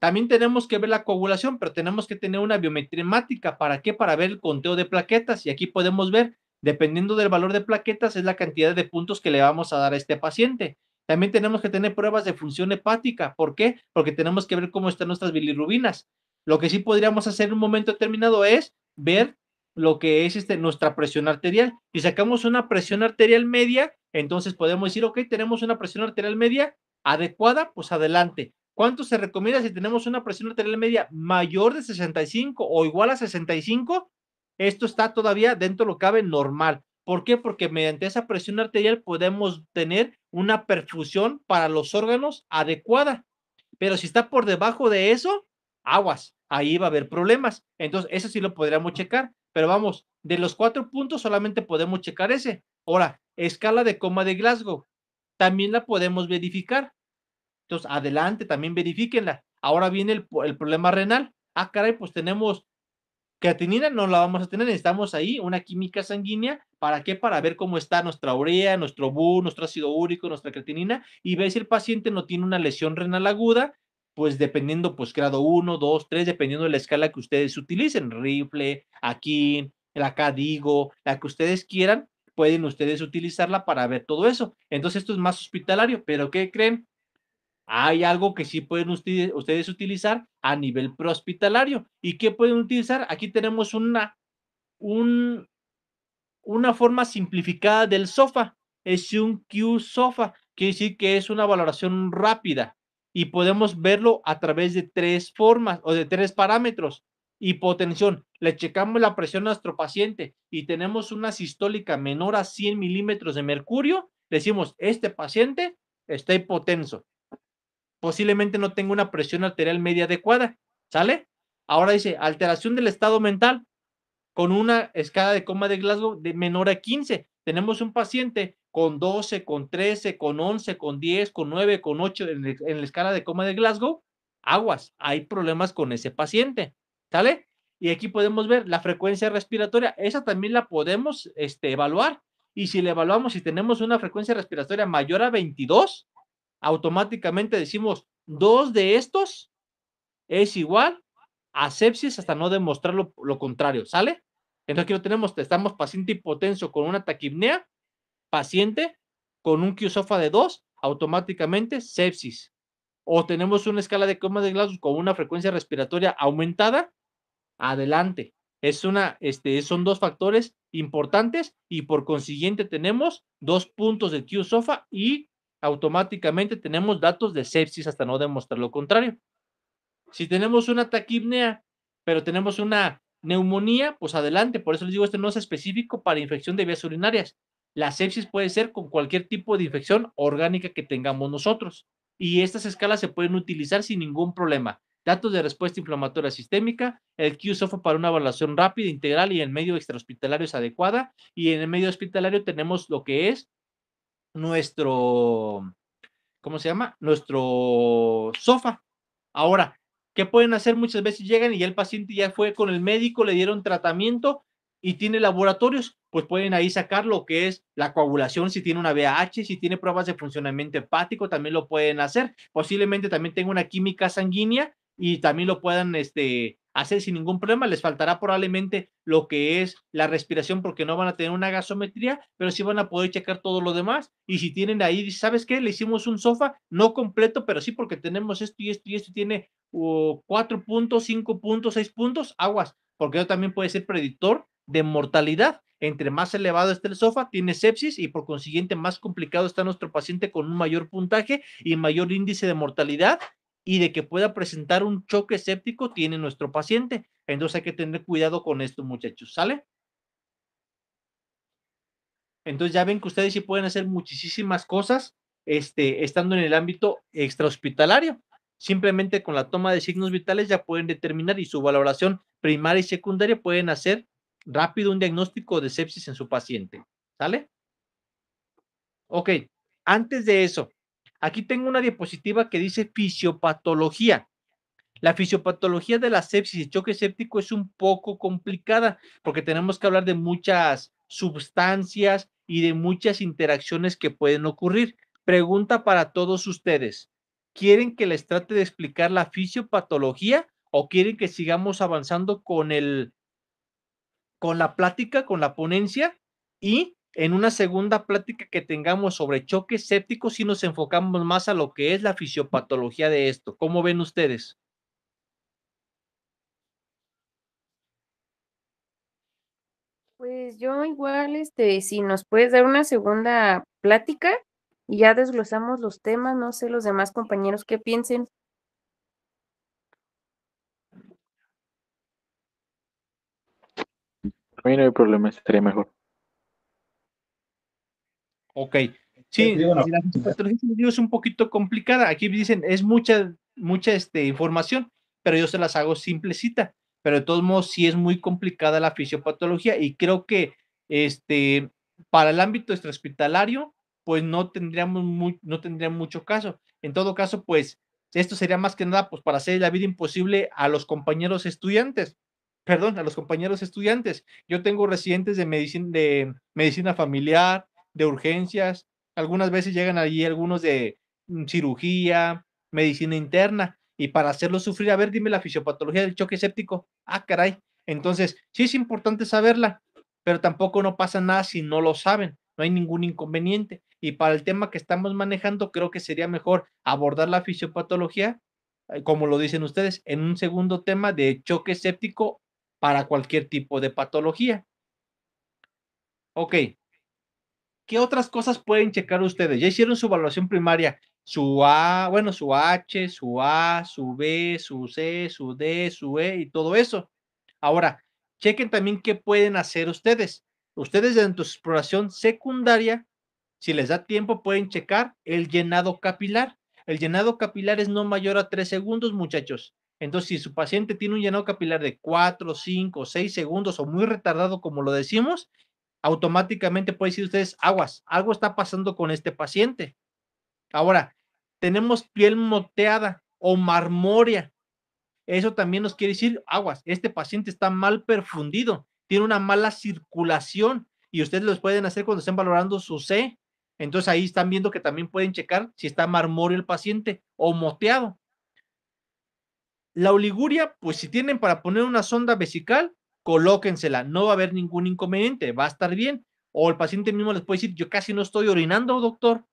también tenemos que ver la coagulación, pero tenemos que tener una hemática. ¿Para qué? Para ver el conteo de plaquetas. Y aquí podemos ver, dependiendo del valor de plaquetas, es la cantidad de puntos que le vamos a dar a este paciente. También tenemos que tener pruebas de función hepática. ¿Por qué? Porque tenemos que ver cómo están nuestras bilirrubinas. Lo que sí podríamos hacer en un momento determinado es ver lo que es este, nuestra presión arterial. Si sacamos una presión arterial media, entonces podemos decir, ok, tenemos una presión arterial media adecuada, pues adelante. ¿Cuánto se recomienda si tenemos una presión arterial media mayor de 65 o igual a 65? Esto está todavía dentro lo que cabe normal. ¿Por qué? Porque mediante esa presión arterial podemos tener una perfusión para los órganos adecuada. Pero si está por debajo de eso, aguas, ahí va a haber problemas. Entonces, eso sí lo podríamos checar. Pero vamos, de los cuatro puntos solamente podemos checar ese. Ahora, escala de coma de Glasgow, también la podemos verificar. Entonces, adelante, también verifíquenla. Ahora viene el, problema renal. Ah, caray, pues tenemos creatinina, no la vamos a tener, necesitamos ahí una química sanguínea. ¿Para qué? Para ver cómo está nuestra urea, nuestro BU, nuestro ácido úrico, nuestra creatinina y ver si el paciente no tiene una lesión renal aguda, pues dependiendo, pues grado 1, 2, 3, dependiendo de la escala que ustedes utilicen, rifle, aquí, la digo, la que ustedes quieran, pueden ustedes utilizarla para ver todo eso. Entonces esto es más hospitalario, pero ¿qué creen? Hay algo que sí pueden ustedes utilizar a nivel prehospitalario. ¿Y qué pueden utilizar? Aquí tenemos una, una forma simplificada del SOFA. Es un Q-SOFA, quiere decir que es una valoración rápida y podemos verlo a través de tres formas o de tres parámetros. Hipotensión, le checamos la presión a nuestro paciente y tenemos una sistólica menor a 100 milímetros de mercurio, decimos, este paciente está hipotenso posiblemente no tenga una presión arterial media adecuada, ¿sale? Ahora dice, alteración del estado mental con una escala de coma de Glasgow de menor a 15. Tenemos un paciente con 12, con 13, con 11, con 10, con 9, con 8 en, la escala de coma de Glasgow. Aguas, hay problemas con ese paciente, ¿sale? Y aquí podemos ver la frecuencia respiratoria. Esa también la podemos este, evaluar. Y si le evaluamos, si tenemos una frecuencia respiratoria mayor a 22, automáticamente decimos dos de estos es igual a sepsis hasta no demostrar lo, contrario, ¿sale? Entonces aquí lo tenemos, estamos paciente hipotenso con una taquipnea, paciente con un quiosofa de dos, automáticamente sepsis. O tenemos una escala de coma de Glasgow con una frecuencia respiratoria aumentada, adelante. Es una, este, son dos factores importantes y por consiguiente tenemos dos puntos de q y automáticamente tenemos datos de sepsis hasta no demostrar lo contrario. Si tenemos una taquipnea, pero tenemos una neumonía, pues adelante. Por eso les digo, este no es específico para infección de vías urinarias. La sepsis puede ser con cualquier tipo de infección orgánica que tengamos nosotros. Y estas escalas se pueden utilizar sin ningún problema. Datos de respuesta inflamatoria sistémica, el QSOFA para una evaluación rápida, integral y en medio extrahospitalario es adecuada. Y en el medio hospitalario tenemos lo que es nuestro, ¿cómo se llama? Nuestro sofá. Ahora, ¿qué pueden hacer? Muchas veces llegan y ya el paciente ya fue con el médico, le dieron tratamiento y tiene laboratorios, pues pueden ahí sacar lo que es la coagulación, si tiene una VH, si tiene pruebas de funcionamiento hepático, también lo pueden hacer. Posiblemente también tenga una química sanguínea y también lo puedan este, hacer sin ningún problema. Les faltará probablemente lo que es la respiración porque no van a tener una gasometría, pero sí van a poder checar todo lo demás. Y si tienen ahí, ¿sabes qué? Le hicimos un sofá, no completo, pero sí porque tenemos esto y esto y esto, tiene oh, cuatro puntos, cinco puntos, seis puntos, aguas, porque eso también puede ser predictor de mortalidad. Entre más elevado esté el sofá, tiene sepsis y por consiguiente más complicado está nuestro paciente con un mayor puntaje y mayor índice de mortalidad y de que pueda presentar un choque séptico tiene nuestro paciente. Entonces hay que tener cuidado con esto, muchachos, ¿sale? Entonces ya ven que ustedes sí pueden hacer muchísimas cosas este, estando en el ámbito extrahospitalario. Simplemente con la toma de signos vitales ya pueden determinar y su valoración primaria y secundaria pueden hacer rápido un diagnóstico de sepsis en su paciente. ¿Sale? Ok, antes de eso, Aquí tengo una diapositiva que dice fisiopatología. La fisiopatología de la sepsis y choque séptico es un poco complicada porque tenemos que hablar de muchas sustancias y de muchas interacciones que pueden ocurrir. Pregunta para todos ustedes. ¿Quieren que les trate de explicar la fisiopatología o quieren que sigamos avanzando con con la plática, con la ponencia y en una segunda plática que tengamos sobre choques sépticos si nos enfocamos más a lo que es la fisiopatología de esto. ¿Cómo ven ustedes? Pues yo igual, este, si nos puedes dar una segunda plática y ya desglosamos los temas, no sé los demás compañeros qué piensen. A mí no hay problema, estaría mejor. Ok. Sí, la fisiopatología es un poquito complicada. Aquí dicen, es mucha, mucha este, información, pero yo se las hago simplecita. Pero de todos modos, sí es muy complicada la fisiopatología y creo que este, para el ámbito extrahospitalario, pues no tendríamos no tendría mucho caso. En todo caso, pues esto sería más que nada pues para hacer la vida imposible a los compañeros estudiantes. Perdón, a los compañeros estudiantes. Yo tengo residentes de medicina, de medicina familiar, de urgencias, algunas veces llegan allí algunos de mm, cirugía, medicina interna, y para hacerlo sufrir, a ver, dime la fisiopatología del choque séptico. Ah, caray. Entonces, sí es importante saberla, pero tampoco no pasa nada si no lo saben, no hay ningún inconveniente. Y para el tema que estamos manejando, creo que sería mejor abordar la fisiopatología, eh, como lo dicen ustedes, en un segundo tema de choque séptico para cualquier tipo de patología. Ok, ¿qué otras cosas pueden checar ustedes? Ya hicieron su evaluación primaria, su A, bueno, su H, su A, su B, su C, su D, su E y todo eso. Ahora, chequen también qué pueden hacer ustedes. Ustedes en tu exploración secundaria, si les da tiempo, pueden checar el llenado capilar. El llenado capilar es no mayor a tres segundos, muchachos. Entonces, si su paciente tiene un llenado capilar de cuatro, cinco, seis segundos o muy retardado, como lo decimos, automáticamente puede decir ustedes, aguas, algo está pasando con este paciente. Ahora, tenemos piel moteada o marmoria Eso también nos quiere decir, aguas, este paciente está mal perfundido, tiene una mala circulación y ustedes los pueden hacer cuando estén valorando su C. Entonces ahí están viendo que también pueden checar si está marmorio el paciente o moteado. La oliguria, pues si tienen para poner una sonda vesical, colóquensela, no va a haber ningún inconveniente, va a estar bien. O el paciente mismo les puede decir, yo casi no estoy orinando, doctor.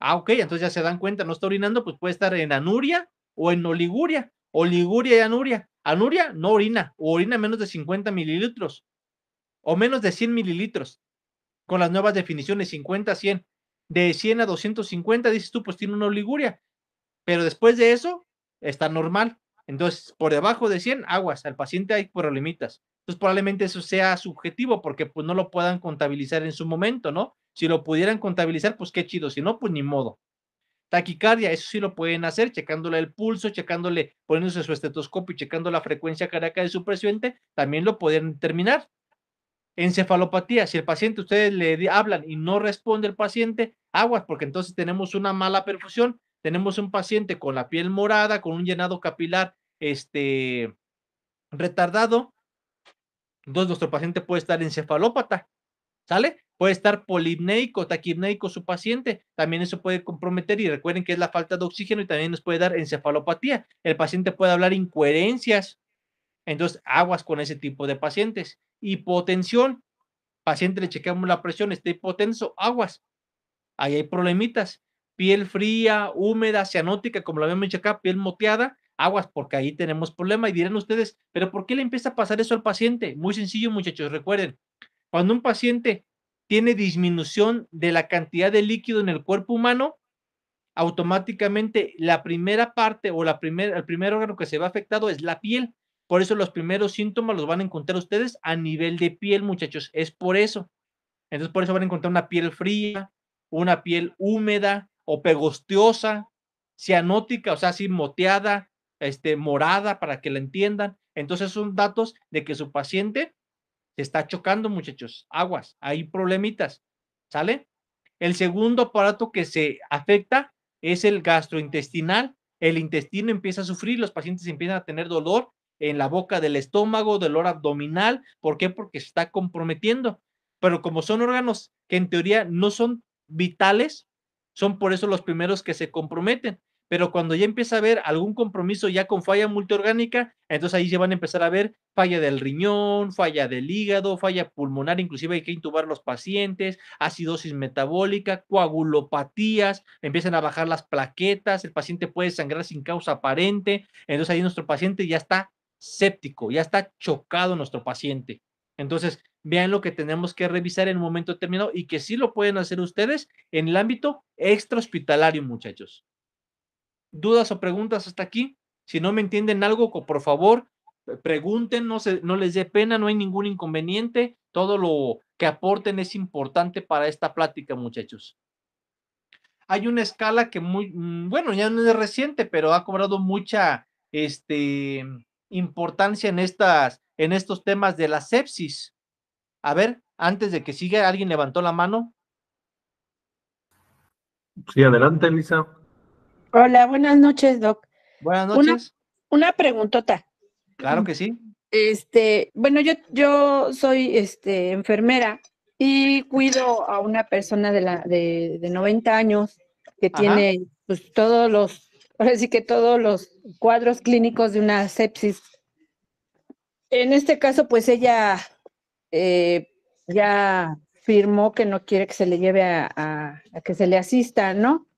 Ah, ok, entonces ya se dan cuenta, no está orinando, pues puede estar en anuria o en oliguria, oliguria y anuria. Anuria no orina, o orina menos de 50 mililitros, o menos de 100 mililitros, con las nuevas definiciones, 50 a 100. De 100 a 250, dices tú, pues tiene una oliguria. Pero después de eso, está normal. Entonces, por debajo de 100, aguas, al paciente hay problemitas. Entonces, probablemente eso sea subjetivo porque pues no lo puedan contabilizar en su momento, ¿no? Si lo pudieran contabilizar, pues qué chido, si no, pues ni modo. Taquicardia, eso sí lo pueden hacer, checándole el pulso, checándole, poniéndose su estetoscopio y checando la frecuencia cardíaca de su paciente, también lo pueden determinar. Encefalopatía, si el paciente ustedes le hablan y no responde el paciente, aguas, porque entonces tenemos una mala perfusión, tenemos un paciente con la piel morada, con un llenado capilar este, retardado, entonces nuestro paciente puede estar encefalópata, ¿sale? Puede estar polipneico, taquipneico su paciente, también eso puede comprometer y recuerden que es la falta de oxígeno y también nos puede dar encefalopatía. El paciente puede hablar incoherencias, entonces aguas con ese tipo de pacientes. Hipotensión, paciente le chequeamos la presión, está hipotenso, aguas, ahí hay problemitas. Piel fría, húmeda, cianótica, como lo habíamos dicho acá, piel moteada, aguas, porque ahí tenemos problema. Y dirán ustedes, ¿pero por qué le empieza a pasar eso al paciente? Muy sencillo, muchachos, recuerden, cuando un paciente tiene disminución de la cantidad de líquido en el cuerpo humano, automáticamente la primera parte o la el primer órgano que se va afectado es la piel. Por eso los primeros síntomas los van a encontrar ustedes a nivel de piel, muchachos. Es por eso. Entonces, por eso van a encontrar una piel fría, una piel húmeda o pegosteosa, cianótica, o sea, así moteada, este, morada, para que la entiendan. Entonces son datos de que su paciente se está chocando, muchachos. Aguas, hay problemitas. ¿Sale? El segundo aparato que se afecta es el gastrointestinal. El intestino empieza a sufrir, los pacientes empiezan a tener dolor en la boca del estómago, dolor abdominal. ¿Por qué? Porque se está comprometiendo. Pero como son órganos que en teoría no son vitales, son por eso los primeros que se comprometen pero cuando ya empieza a haber algún compromiso ya con falla multiorgánica, entonces ahí ya van a empezar a ver falla del riñón, falla del hígado, falla pulmonar, inclusive hay que intubar los pacientes, acidosis metabólica, coagulopatías, empiezan a bajar las plaquetas, el paciente puede sangrar sin causa aparente, entonces ahí nuestro paciente ya está séptico, ya está chocado nuestro paciente. Entonces, vean lo que tenemos que revisar en un momento determinado y que sí lo pueden hacer ustedes en el ámbito extrahospitalario, muchachos dudas o preguntas hasta aquí. Si no me entienden algo, por favor, eh, pregunten, no, no les dé pena, no hay ningún inconveniente. Todo lo que aporten es importante para esta plática, muchachos. Hay una escala que muy, mm, bueno, ya no es reciente, pero ha cobrado mucha este, importancia en, estas, en estos temas de la sepsis. A ver, antes de que siga, ¿alguien levantó la mano? Sí, adelante, Lisa. Hola, buenas noches, Doc. Buenas noches. Una, preguntota. Claro que sí. Este, bueno, yo, yo soy este, enfermera y cuido a una persona de, la, de, de 90 años que tiene pues, todos los, ahora sí que todos los cuadros clínicos de una sepsis. En este caso, pues ella eh, ya firmó que no quiere que se le lleve a que se le asista, ¿no?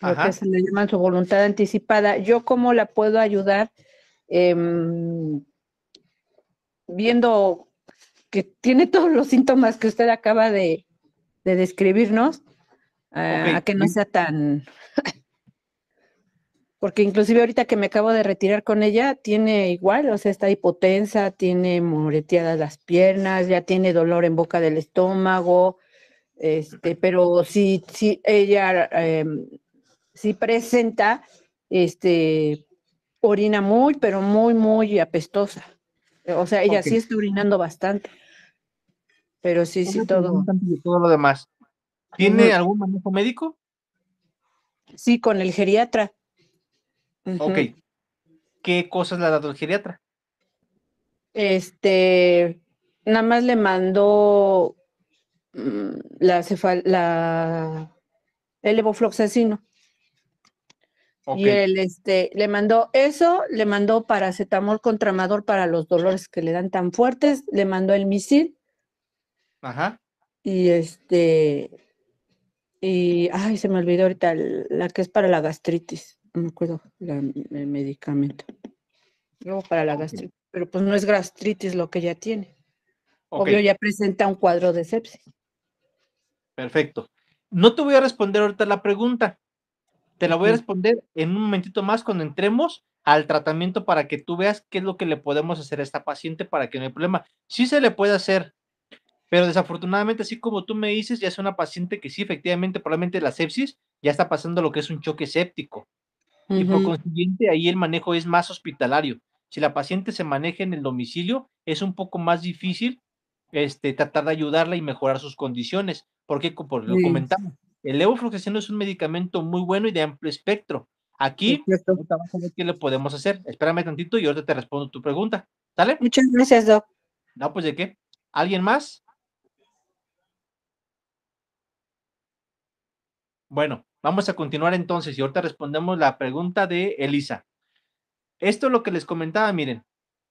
lo que se le llaman su voluntad anticipada. ¿Yo cómo la puedo ayudar? Em, viendo que tiene todos los síntomas que usted acaba de, describirnos, eh, a que no sea tan... Porque inclusive ahorita que me acabo de retirar con ella, tiene igual, o sea, está hipotensa, tiene moreteadas las piernas, ya tiene dolor en boca del estómago, este, pero sí, sí, ella em, sí presenta este, orina muy, pero muy, muy apestosa. O sea, ella sí está orinando bastante. Pero sí, sí, todo. Todo lo demás. ¿Tiene algún manejo médico? Sí, con el geriatra. Ok. ¿Qué cosas le ha dado el geriatra? Este, nada más le mandó mm, la, cefal, la el levofloxacino. Y él este, le mandó eso, le mandó paracetamol con contramador para los dolores que le dan tan fuertes, le mandó el misil. Ajá. Y este, y, ay, se me olvidó ahorita la que es para la gastritis, no me acuerdo, el medicamento. Luego para la gastritis, pero pues no es gastritis lo que ya tiene. Obvio, ya presenta un cuadro de sepsis. Perfecto. No te voy a responder ahorita la pregunta te la voy a responder en un momentito más cuando entremos al tratamiento para que tú veas qué es lo que le podemos hacer a esta paciente para que no haya problema. Sí se le puede hacer, pero desafortunadamente, así como tú me dices, ya es una paciente que sí, efectivamente, probablemente la sepsis ya está pasando lo que es un choque séptico. Y por consiguiente, ahí el manejo es más hospitalario. Si la paciente se maneja en el domicilio, es un poco más difícil este, tratar de ayudarla y mejorar sus condiciones, porque lo comentamos, el levofloxacino es un medicamento muy bueno y de amplio espectro. Aquí, ¿qué le podemos hacer? Espérame tantito y ahorita te respondo tu pregunta. ¿Sale? Muchas gracias, Doc. No, pues de qué. ¿Alguien más? Bueno, vamos a continuar entonces y ahorita respondemos la pregunta de Elisa. Esto es lo que les comentaba, miren.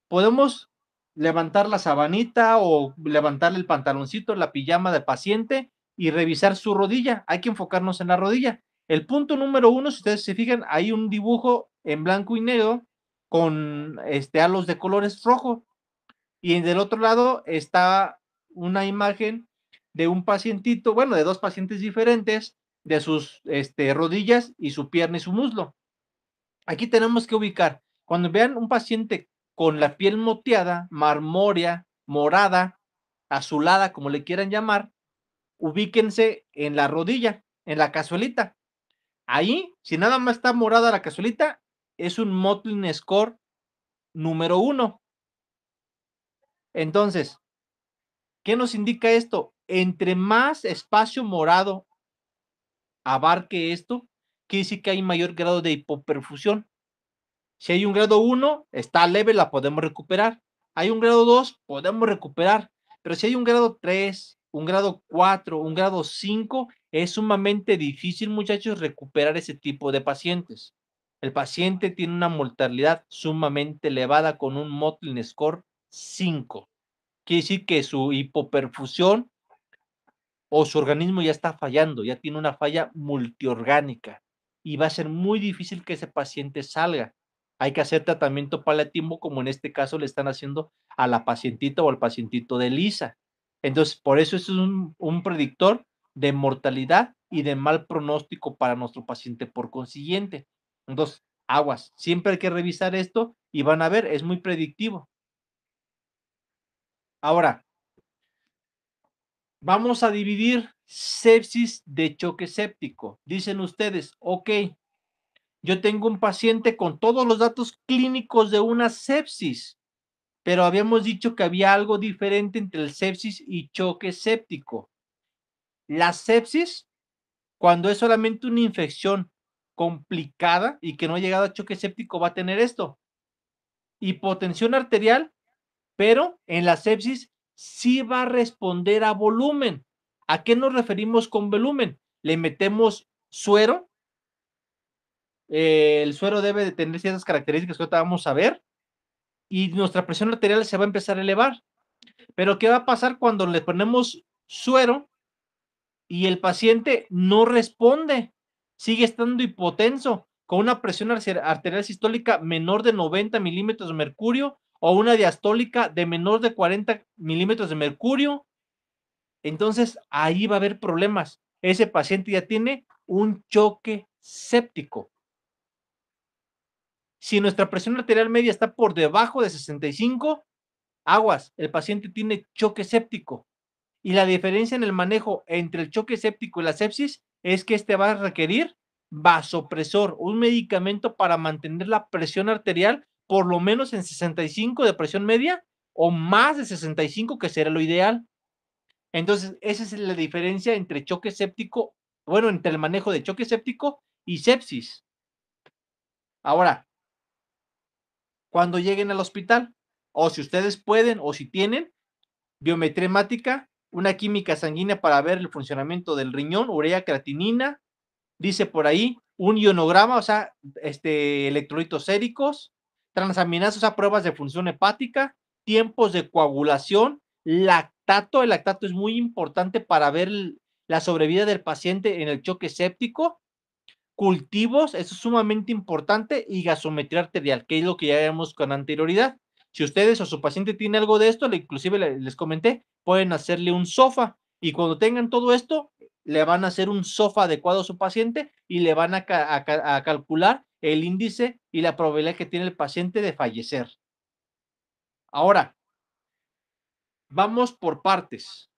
Podemos levantar la sabanita o levantar el pantaloncito, la pijama de paciente y revisar su rodilla. Hay que enfocarnos en la rodilla. El punto número uno, si ustedes se fijan, hay un dibujo en blanco y negro con este, halos de colores rojo. Y en del otro lado está una imagen de un pacientito, bueno, de dos pacientes diferentes, de sus este, rodillas y su pierna y su muslo. Aquí tenemos que ubicar, cuando vean un paciente con la piel moteada, marmórea, morada, azulada, como le quieran llamar, ubíquense en la rodilla, en la cazuelita. Ahí, si nada más está morada la cazuelita, es un Motlin Score número uno. Entonces, ¿qué nos indica esto? Entre más espacio morado abarque esto, quiere decir que hay mayor grado de hipoperfusión. Si hay un grado 1, está leve, la podemos recuperar. Hay un grado 2, podemos recuperar. Pero si hay un grado 3, un grado 4, un grado 5, es sumamente difícil, muchachos, recuperar ese tipo de pacientes. El paciente tiene una mortalidad sumamente elevada con un Motlin Score 5. Quiere decir que su hipoperfusión o su organismo ya está fallando, ya tiene una falla multiorgánica y va a ser muy difícil que ese paciente salga. Hay que hacer tratamiento paliativo como en este caso le están haciendo a la pacientita o al pacientito de Lisa. Entonces, por eso es un, predictor de mortalidad y de mal pronóstico para nuestro paciente. Por consiguiente, entonces, aguas, siempre hay que revisar esto y van a ver, es muy predictivo. Ahora, vamos a dividir sepsis de choque séptico. Dicen ustedes, ok, yo tengo un paciente con todos los datos clínicos de una sepsis pero habíamos dicho que había algo diferente entre el sepsis y choque séptico. La sepsis, cuando es solamente una infección complicada y que no ha llegado a choque séptico, va a tener esto. Hipotensión arterial, pero en la sepsis sí va a responder a volumen. ¿A qué nos referimos con volumen? Le metemos suero. Eh, el suero debe de tener ciertas características que vamos a ver y nuestra presión arterial se va a empezar a elevar. Pero ¿qué va a pasar cuando le ponemos suero y el paciente no responde? Sigue estando hipotenso, con una presión arterial sistólica menor de 90 milímetros de mercurio o una diastólica de menor de 40 milímetros de mercurio. Entonces ahí va a haber problemas. Ese paciente ya tiene un choque séptico. Si nuestra presión arterial media está por debajo de 65, aguas, el paciente tiene choque séptico. Y la diferencia en el manejo entre el choque séptico y la sepsis es que este va a requerir vasopresor, un medicamento para mantener la presión arterial por lo menos en 65 de presión media o más de 65, que será lo ideal. Entonces, esa es la diferencia entre choque séptico, bueno, entre el manejo de choque séptico y sepsis. Ahora, cuando lleguen al hospital. O si ustedes pueden o si tienen biometría hemática, una química sanguínea para ver el funcionamiento del riñón, urea, creatinina, dice por ahí, un ionograma, o sea, este, electrolitos séricos, transaminasas, o pruebas de función hepática, tiempos de coagulación, lactato, el lactato es muy importante para ver la sobrevida del paciente en el choque séptico, cultivos, eso es sumamente importante, y gasometría arterial, que es lo que ya vimos con anterioridad. Si ustedes o su paciente tiene algo de esto, inclusive les comenté, pueden hacerle un SOFA y cuando tengan todo esto, le van a hacer un SOFA adecuado a su paciente y le van a calcular el índice y la probabilidad que tiene el paciente de fallecer. Ahora, vamos por partes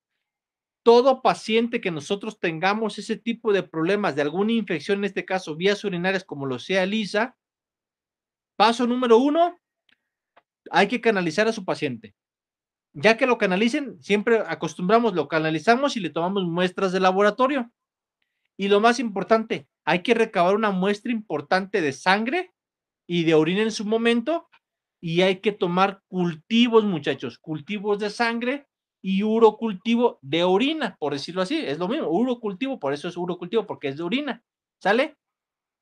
todo paciente que nosotros tengamos ese tipo de problemas de alguna infección, en este caso vías urinarias como lo sea lisa, paso número uno, hay que canalizar a su paciente. Ya que lo canalicen, siempre acostumbramos, lo canalizamos y le tomamos muestras de laboratorio. Y lo más importante, hay que recabar una muestra importante de sangre y de orina en su momento y hay que tomar cultivos, muchachos, cultivos de sangre y urocultivo de orina, por decirlo así, es lo mismo, urocultivo, por eso es urocultivo, porque es de orina, ¿sale?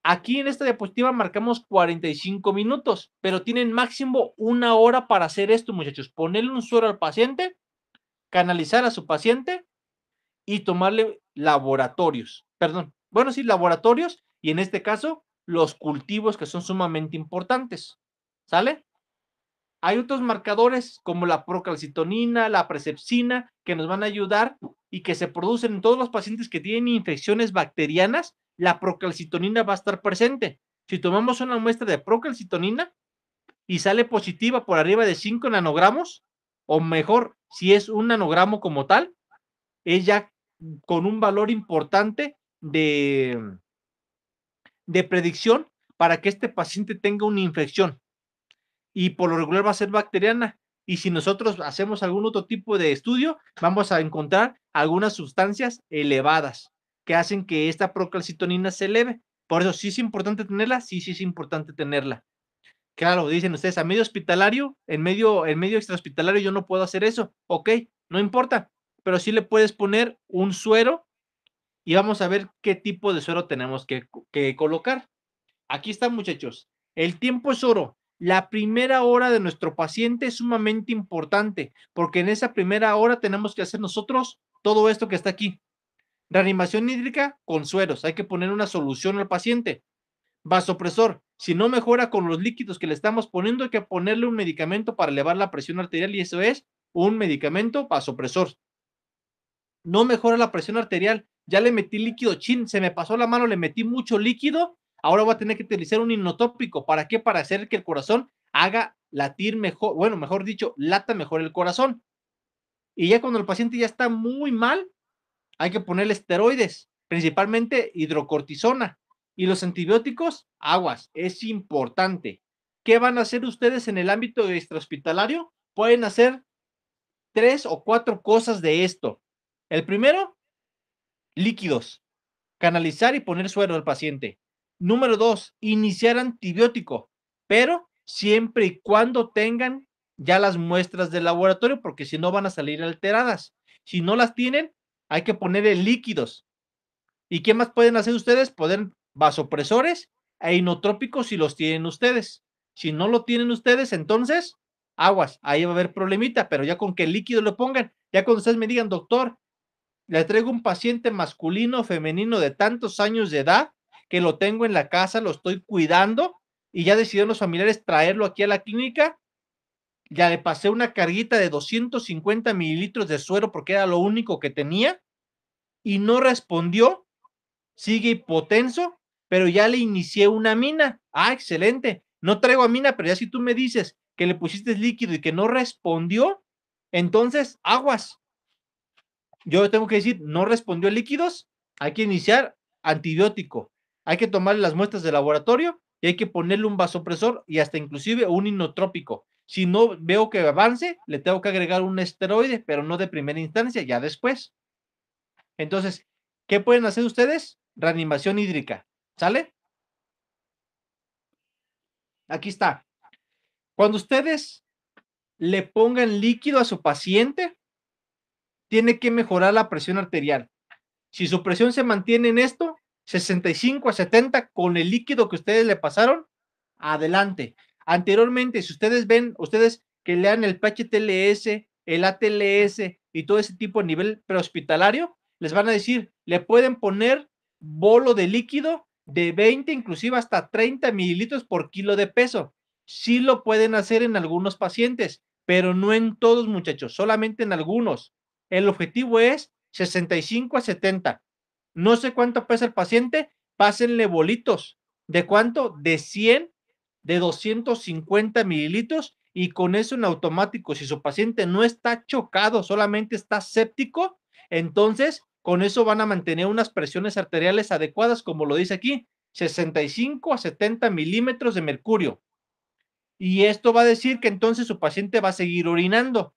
Aquí en esta diapositiva marcamos 45 minutos, pero tienen máximo una hora para hacer esto, muchachos. Ponerle un suero al paciente, canalizar a su paciente y tomarle laboratorios, perdón, bueno, sí, laboratorios y en este caso los cultivos que son sumamente importantes, ¿sale? Hay otros marcadores como la procalcitonina, la precepsina, que nos van a ayudar y que se producen en todos los pacientes que tienen infecciones bacterianas, la procalcitonina va a estar presente. Si tomamos una muestra de procalcitonina y sale positiva por arriba de 5 nanogramos, o mejor, si es un nanogramo como tal, es ya con un valor importante de, de predicción para que este paciente tenga una infección y por lo regular va a ser bacteriana. Y si nosotros hacemos algún otro tipo de estudio, vamos a encontrar algunas sustancias elevadas que hacen que esta procalcitonina se eleve. Por eso, ¿sí es importante tenerla? Sí, sí es importante tenerla. Claro, dicen ustedes, a medio hospitalario, en medio, en medio extrahospitalario yo no puedo hacer eso. Ok, no importa, pero sí le puedes poner un suero y vamos a ver qué tipo de suero tenemos que, colocar. Aquí están, muchachos. El tiempo es oro la primera hora de nuestro paciente es sumamente importante, porque en esa primera hora tenemos que hacer nosotros todo esto que está aquí. Reanimación hídrica con sueros, hay que poner una solución al paciente. Vasopresor, si no mejora con los líquidos que le estamos poniendo, hay que ponerle un medicamento para elevar la presión arterial y eso es un medicamento vasopresor. No mejora la presión arterial, ya le metí líquido, chin, se me pasó la mano, le metí mucho líquido ahora va a tener que utilizar un inotópico. ¿Para qué? Para hacer que el corazón haga latir mejor, bueno, mejor dicho, lata mejor el corazón. Y ya cuando el paciente ya está muy mal, hay que ponerle esteroides, principalmente hidrocortisona. Y los antibióticos, aguas, es importante. ¿Qué van a hacer ustedes en el ámbito extrahospitalario? Pueden hacer tres o cuatro cosas de esto. El primero, líquidos, canalizar y poner suero al paciente. Número dos, iniciar antibiótico, pero siempre y cuando tengan ya las muestras del laboratorio, porque si no van a salir alteradas. Si no las tienen, hay que poner líquidos. ¿Y qué más pueden hacer ustedes? Poner vasopresores e inotrópicos si los tienen ustedes. Si no lo tienen ustedes, entonces aguas, ahí va a haber problemita, pero ya con que líquido lo pongan, ya cuando ustedes me digan, doctor, le traigo un paciente masculino, o femenino de tantos años de edad, que lo tengo en la casa, lo estoy cuidando y ya decidieron los familiares traerlo aquí a la clínica. Ya le pasé una carguita de 250 mililitros de suero porque era lo único que tenía y no respondió. Sigue hipotenso, pero ya le inicié una mina. Ah, excelente. No traigo a mina, pero ya si tú me dices que le pusiste líquido y que no respondió, entonces aguas. Yo tengo que decir, no respondió líquidos, hay que iniciar antibiótico hay que tomar las muestras de laboratorio y hay que ponerle un vasopresor y hasta inclusive un inotrópico. Si no veo que avance, le tengo que agregar un esteroide, pero no de primera instancia, ya después. Entonces, ¿qué pueden hacer ustedes? Reanimación hídrica. ¿Sale? Aquí está. Cuando ustedes le pongan líquido a su paciente, tiene que mejorar la presión arterial. Si su presión se mantiene en esto, 65 a 70 con el líquido que ustedes le pasaron, adelante. Anteriormente, si ustedes ven, ustedes que lean el PHTLS, el ATLS y todo ese tipo a nivel prehospitalario, les van a decir, le pueden poner bolo de líquido de 20, inclusive hasta 30 mililitros por kilo de peso. Sí lo pueden hacer en algunos pacientes, pero no en todos, muchachos, solamente en algunos. El objetivo es 65 a 70 no sé cuánto pesa el paciente, pásenle bolitos. ¿De cuánto? De 100, de 250 mililitros y con eso en automático, si su paciente no está chocado, solamente está séptico, entonces con eso van a mantener unas presiones arteriales adecuadas, como lo dice aquí, 65 a 70 milímetros de mercurio. Y esto va a decir que entonces su paciente va a seguir orinando.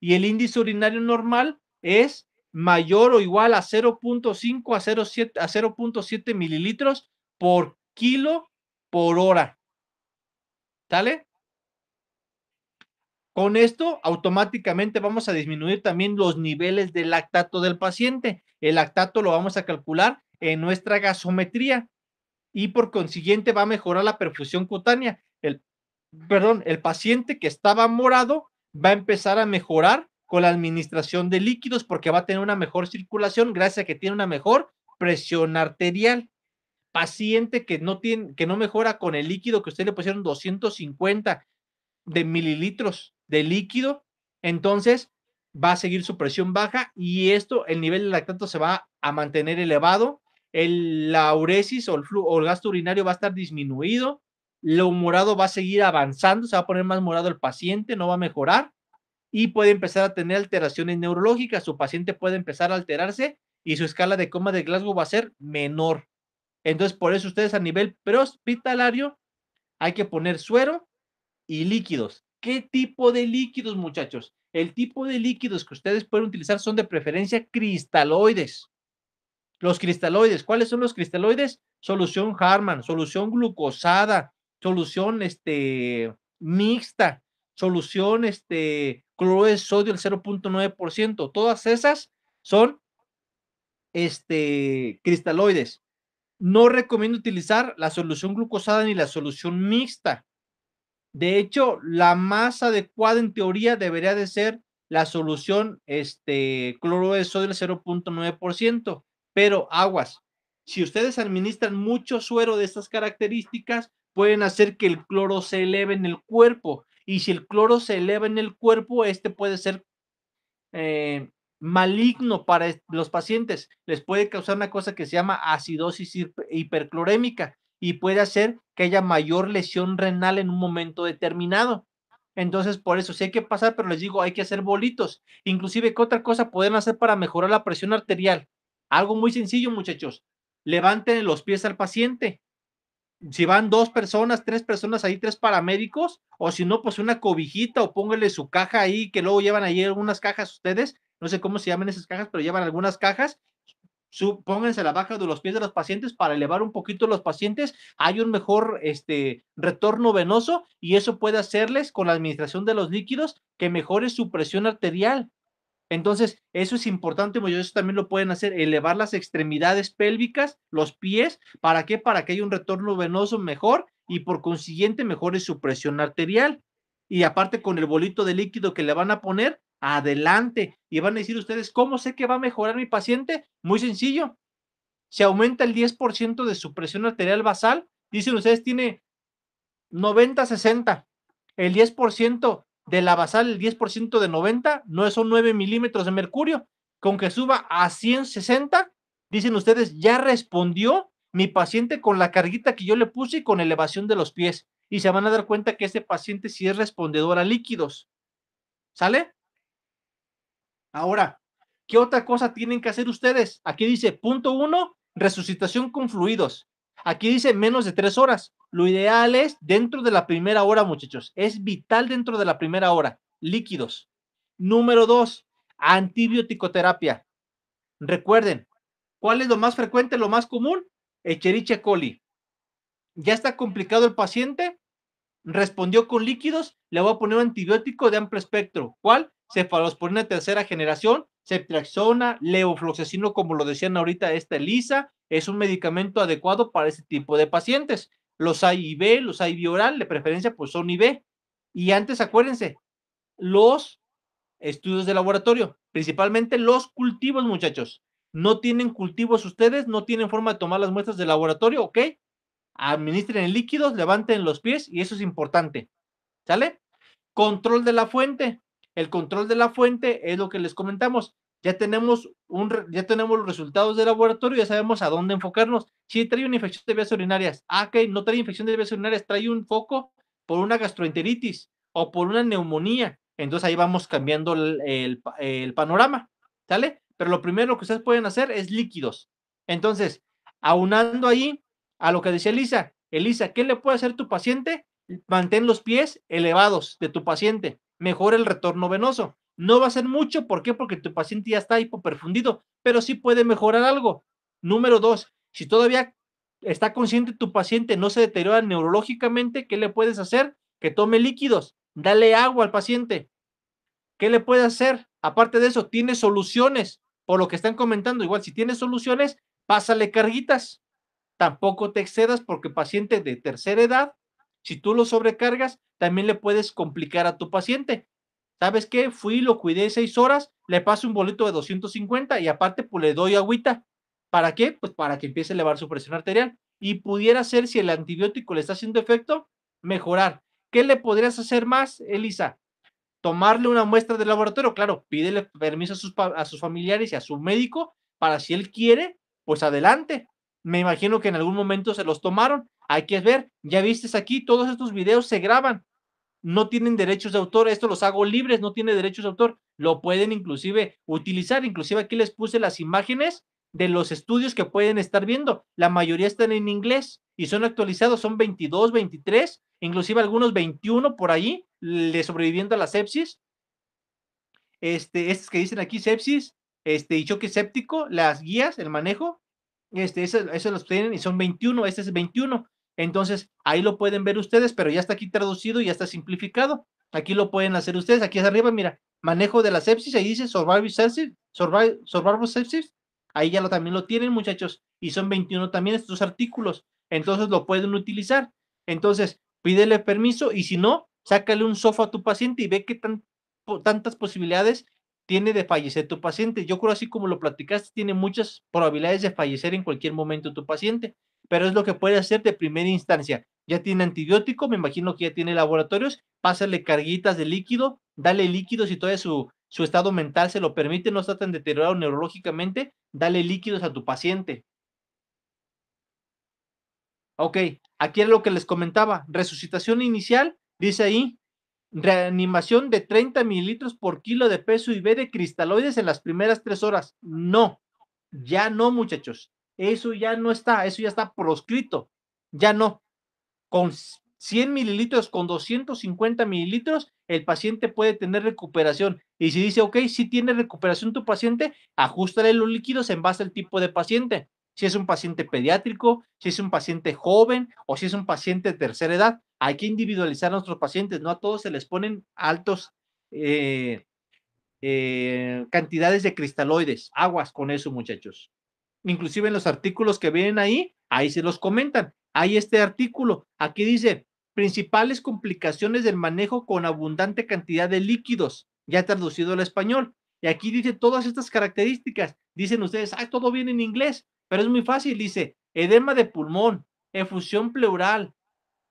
Y el índice urinario normal es mayor o igual a 0.5 a 0.7 mililitros por kilo por hora. ¿Sale? Con esto, automáticamente vamos a disminuir también los niveles de lactato del paciente. El lactato lo vamos a calcular en nuestra gasometría y por consiguiente va a mejorar la perfusión cutánea. El, perdón, el paciente que estaba morado va a empezar a mejorar con la administración de líquidos porque va a tener una mejor circulación gracias a que tiene una mejor presión arterial. Paciente que no, tiene, que no mejora con el líquido que usted le pusieron 250 de mililitros de líquido, entonces va a seguir su presión baja y esto, el nivel de lactato se va a mantener elevado, el, la uresis o el, o el gasto urinario va a estar disminuido, lo morado va a seguir avanzando, se va a poner más morado el paciente, no va a mejorar y puede empezar a tener alteraciones neurológicas. Su paciente puede empezar a alterarse y su escala de coma de Glasgow va a ser menor. Entonces, por eso ustedes a nivel prehospitalario hay que poner suero y líquidos. ¿Qué tipo de líquidos, muchachos? El tipo de líquidos que ustedes pueden utilizar son de preferencia cristaloides. Los cristaloides, ¿cuáles son los cristaloides? Solución Harman, solución glucosada, solución este, mixta, solución este, cloro de sodio el 0.9%. Todas esas son este, cristaloides. No recomiendo utilizar la solución glucosada ni la solución mixta. De hecho, la más adecuada en teoría debería de ser la solución este, cloruro de sodio el 0.9%. Pero aguas, si ustedes administran mucho suero de estas características, pueden hacer que el cloro se eleve en el cuerpo y si el cloro se eleva en el cuerpo, este puede ser eh, maligno para los pacientes. Les puede causar una cosa que se llama acidosis hiperclorémica y puede hacer que haya mayor lesión renal en un momento determinado. Entonces, por eso sí hay que pasar, pero les digo, hay que hacer bolitos. Inclusive, ¿qué otra cosa pueden hacer para mejorar la presión arterial? Algo muy sencillo, muchachos. Levanten los pies al paciente si van dos personas, tres personas ahí, tres paramédicos, o si no, pues una cobijita o pónganle su caja ahí, que luego llevan ahí algunas cajas ustedes, no sé cómo se llaman esas cajas, pero llevan algunas cajas, su, pónganse la baja de los pies de los pacientes para elevar un poquito los pacientes, hay un mejor este, retorno venoso y eso puede hacerles con la administración de los líquidos que mejore su presión arterial. Entonces, eso es importante, porque eso también lo pueden hacer, elevar las extremidades pélvicas, los pies, ¿para qué? Para que haya un retorno venoso mejor y por consiguiente mejore su presión arterial. Y aparte con el bolito de líquido que le van a poner, adelante. Y van a decir ustedes, ¿cómo sé que va a mejorar mi paciente? Muy sencillo. Se aumenta el 10% de su presión arterial basal, dicen ustedes tiene 90-60. El 10% de la basal, el 10% de 90, no son 9 milímetros de mercurio. Con que suba a 160, dicen ustedes, ya respondió mi paciente con la carguita que yo le puse y con elevación de los pies. Y se van a dar cuenta que este paciente sí es respondedor a líquidos. ¿Sale? Ahora, ¿qué otra cosa tienen que hacer ustedes? Aquí dice, punto uno, resucitación con fluidos. Aquí dice menos de tres horas. Lo ideal es dentro de la primera hora, muchachos. Es vital dentro de la primera hora. Líquidos. Número dos, terapia. Recuerden, ¿cuál es lo más frecuente, lo más común? Echerichia coli. Ya está complicado el paciente, respondió con líquidos, le voy a poner un antibiótico de amplio espectro. ¿Cuál? Cefalosporina tercera generación, ceftriaxona, leofloxacino, como lo decían ahorita, esta ELISA, es un medicamento adecuado para este tipo de pacientes los b los AIB oral, de preferencia pues son IB. Y antes, acuérdense, los estudios de laboratorio, principalmente los cultivos, muchachos. No tienen cultivos ustedes, no tienen forma de tomar las muestras de laboratorio, ¿ok? Administren líquidos, levanten los pies y eso es importante. ¿Sale? Control de la fuente. El control de la fuente es lo que les comentamos ya tenemos, un, ya tenemos los resultados del laboratorio, ya sabemos a dónde enfocarnos. Si trae una infección de vías urinarias, ah, ok, no trae infección de vías urinarias, trae un foco por una gastroenteritis o por una neumonía. Entonces ahí vamos cambiando el, panorama, ¿sale? Pero lo primero que ustedes pueden hacer es líquidos. Entonces, aunando ahí a lo que decía Elisa, Elisa, ¿qué le puede hacer tu paciente? Mantén los pies elevados de tu paciente, mejora el retorno venoso. No va a ser mucho, ¿por qué? Porque tu paciente ya está hipoperfundido, pero sí puede mejorar algo. Número dos, si todavía está consciente tu paciente, no se deteriora neurológicamente, ¿qué le puedes hacer? Que tome líquidos, dale agua al paciente. ¿Qué le puedes hacer? Aparte de eso, tiene soluciones, por lo que están comentando. Igual, si tiene soluciones, pásale carguitas. Tampoco te excedas porque paciente de tercera edad, si tú lo sobrecargas, también le puedes complicar a tu paciente. ¿Sabes qué? Fui, lo cuidé seis horas, le pasé un boleto de 250 y aparte pues, le doy agüita. ¿Para qué? Pues para que empiece a elevar su presión arterial. Y pudiera ser, si el antibiótico le está haciendo efecto, mejorar. ¿Qué le podrías hacer más, Elisa? Tomarle una muestra del laboratorio, claro, pídele permiso a sus, a sus familiares y a su médico para si él quiere, pues adelante. Me imagino que en algún momento se los tomaron. Hay que ver, ya viste aquí, todos estos videos se graban no tienen derechos de autor, esto los hago libres, no tiene derechos de autor, lo pueden inclusive utilizar, inclusive aquí les puse las imágenes de los estudios que pueden estar viendo, la mayoría están en inglés y son actualizados, son 22, 23, inclusive algunos 21 por ahí, de sobreviviendo a la sepsis, este, estos que dicen aquí sepsis, este, y choque séptico, las guías, el manejo, este, esos, esos los tienen y son 21, este es 21, entonces, ahí lo pueden ver ustedes, pero ya está aquí traducido y ya está simplificado. Aquí lo pueden hacer ustedes. Aquí arriba, mira, manejo de la sepsis, ahí dice survival sepsis, sepsis. Ahí ya lo, también lo tienen, muchachos. Y son 21 también estos artículos. Entonces, lo pueden utilizar. Entonces, pídele permiso y si no, sácale un sofá a tu paciente y ve qué tan, tantas posibilidades tiene de fallecer tu paciente. Yo creo así como lo platicaste, tiene muchas probabilidades de fallecer en cualquier momento tu paciente pero es lo que puede hacer de primera instancia. Ya tiene antibiótico, me imagino que ya tiene laboratorios, pásale carguitas de líquido, dale líquidos si todavía su, su estado mental se lo permite, no está tan deteriorado neurológicamente, dale líquidos a tu paciente. Ok, aquí es lo que les comentaba, resucitación inicial, dice ahí, reanimación de 30 mililitros por kilo de peso y B de cristaloides en las primeras tres horas. No, ya no, muchachos. Eso ya no está, eso ya está proscrito, ya no. Con 100 mililitros, con 250 mililitros, el paciente puede tener recuperación. Y si dice, ok, si tiene recuperación tu paciente, ajustale los líquidos en base al tipo de paciente. Si es un paciente pediátrico, si es un paciente joven o si es un paciente de tercera edad, hay que individualizar a nuestros pacientes. No a todos se les ponen altos eh, eh, cantidades de cristaloides. Aguas con eso, muchachos inclusive en los artículos que vienen ahí, ahí se los comentan. Hay este artículo, aquí dice, principales complicaciones del manejo con abundante cantidad de líquidos, ya traducido al español. Y aquí dice todas estas características. Dicen ustedes, ah, todo viene en inglés, pero es muy fácil. Dice, edema de pulmón, efusión pleural.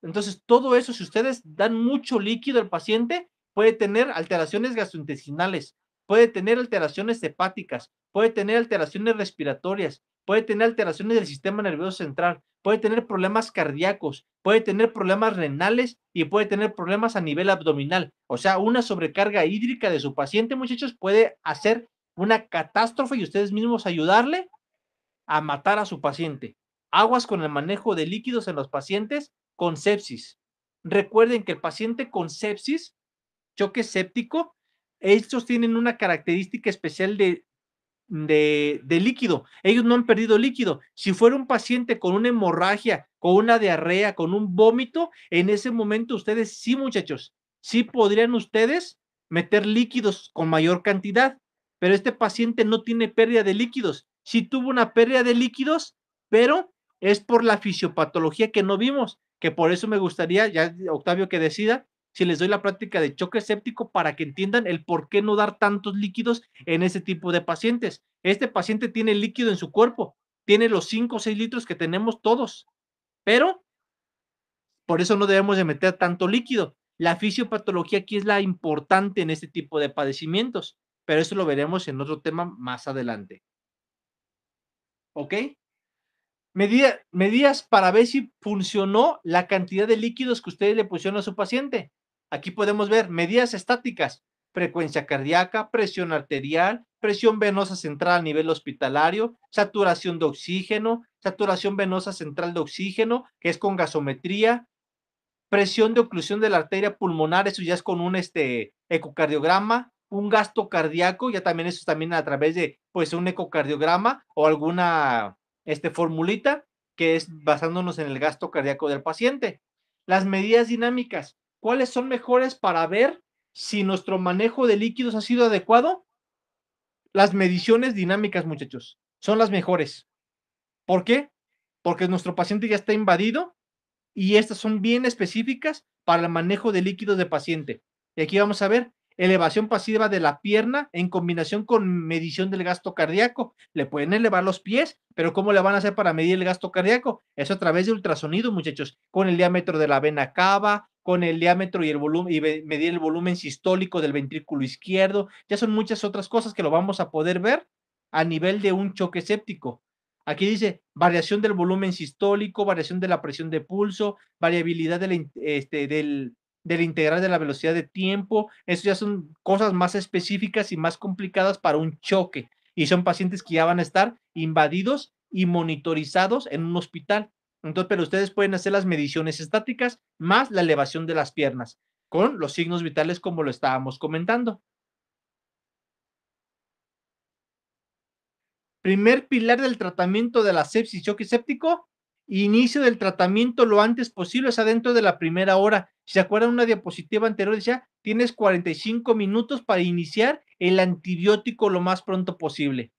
Entonces, todo eso, si ustedes dan mucho líquido al paciente, puede tener alteraciones gastrointestinales, puede tener alteraciones hepáticas, puede tener alteraciones respiratorias, puede tener alteraciones del sistema nervioso central, puede tener problemas cardíacos, puede tener problemas renales y puede tener problemas a nivel abdominal. O sea, una sobrecarga hídrica de su paciente, muchachos, puede hacer una catástrofe y ustedes mismos ayudarle a matar a su paciente. Aguas con el manejo de líquidos en los pacientes con sepsis. Recuerden que el paciente con sepsis, choque séptico, estos tienen una característica especial de, de, líquido. Ellos no han perdido líquido. Si fuera un paciente con una hemorragia, con una diarrea, con un vómito, en ese momento ustedes sí, muchachos, sí podrían ustedes meter líquidos con mayor cantidad, pero este paciente no tiene pérdida de líquidos. Sí tuvo una pérdida de líquidos, pero es por la fisiopatología que no vimos, que por eso me gustaría, ya Octavio que decida, si les doy la práctica de choque séptico para que entiendan el por qué no dar tantos líquidos en ese tipo de pacientes. Este paciente tiene líquido en su cuerpo, tiene los 5 o 6 litros que tenemos todos, pero por eso no debemos de meter tanto líquido. La fisiopatología aquí es la importante en este tipo de padecimientos, pero eso lo veremos en otro tema más adelante. ¿Ok? medidas para ver si funcionó la cantidad de líquidos que ustedes le pusieron a su paciente. Aquí podemos ver medidas estáticas, frecuencia cardíaca, presión arterial, presión venosa central a nivel hospitalario, saturación de oxígeno, saturación venosa central de oxígeno, que es con gasometría, presión de oclusión de la arteria pulmonar, eso ya es con un este, ecocardiograma, un gasto cardíaco, ya también eso es también a través de pues un ecocardiograma o alguna este, formulita que es basándonos en el gasto cardíaco del paciente. Las medidas dinámicas, cuáles son mejores para ver si nuestro manejo de líquidos ha sido adecuado? Las mediciones dinámicas, muchachos, son las mejores. ¿Por qué? Porque nuestro paciente ya está invadido y estas son bien específicas para el manejo de líquidos de paciente. Y aquí vamos a ver elevación pasiva de la pierna en combinación con medición del gasto cardíaco. Le pueden elevar los pies, pero ¿cómo le van a hacer para medir el gasto cardíaco? Eso a través de ultrasonido, muchachos, con el diámetro de la vena cava, con el diámetro y el volumen y medir el volumen sistólico del ventrículo izquierdo. Ya son muchas otras cosas que lo vamos a poder ver a nivel de un choque séptico. Aquí dice variación del volumen sistólico, variación de la presión de pulso, variabilidad de este, del, del integral de la velocidad de tiempo. Eso ya son cosas más específicas y más complicadas para un choque. Y son pacientes que ya van a estar invadidos y monitorizados en un hospital. Entonces, pero ustedes pueden hacer las mediciones estáticas más la elevación de las piernas con los signos vitales como lo estábamos comentando. Primer pilar del tratamiento de la sepsis, choque séptico, inicio del tratamiento lo antes posible, es adentro de la primera hora. Si se acuerdan una diapositiva anterior, decía, tienes 45 minutos para iniciar el antibiótico lo más pronto posible.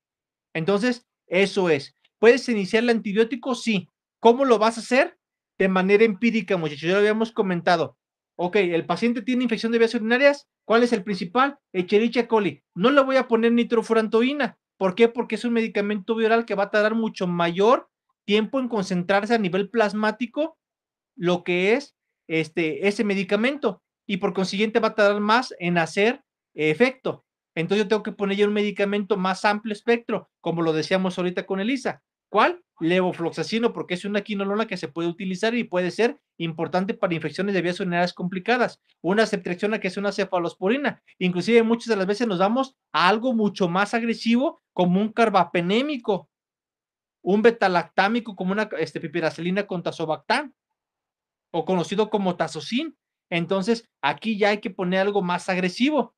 Entonces, eso es. ¿Puedes iniciar el antibiótico? Sí, ¿Cómo lo vas a hacer? De manera empírica, muchachos, ya lo habíamos comentado. Ok, el paciente tiene infección de vías urinarias. ¿Cuál es el principal? Echerichia coli. No le voy a poner nitrofurantoína. ¿Por qué? Porque es un medicamento viral que va a tardar mucho mayor tiempo en concentrarse a nivel plasmático lo que es este, ese medicamento y por consiguiente va a tardar más en hacer efecto. Entonces yo tengo que poner ya un medicamento más amplio espectro, como lo decíamos ahorita con Elisa. ¿Cuál? Levofloxacino, porque es una quinolona que se puede utilizar y puede ser importante para infecciones de vías urinarias complicadas. Una septrexona que es una cefalosporina. Inclusive muchas de las veces nos damos a algo mucho más agresivo como un carbapenémico, un betalactámico como una este, con tasobactán, o conocido como tazocin. Entonces, aquí ya hay que poner algo más agresivo.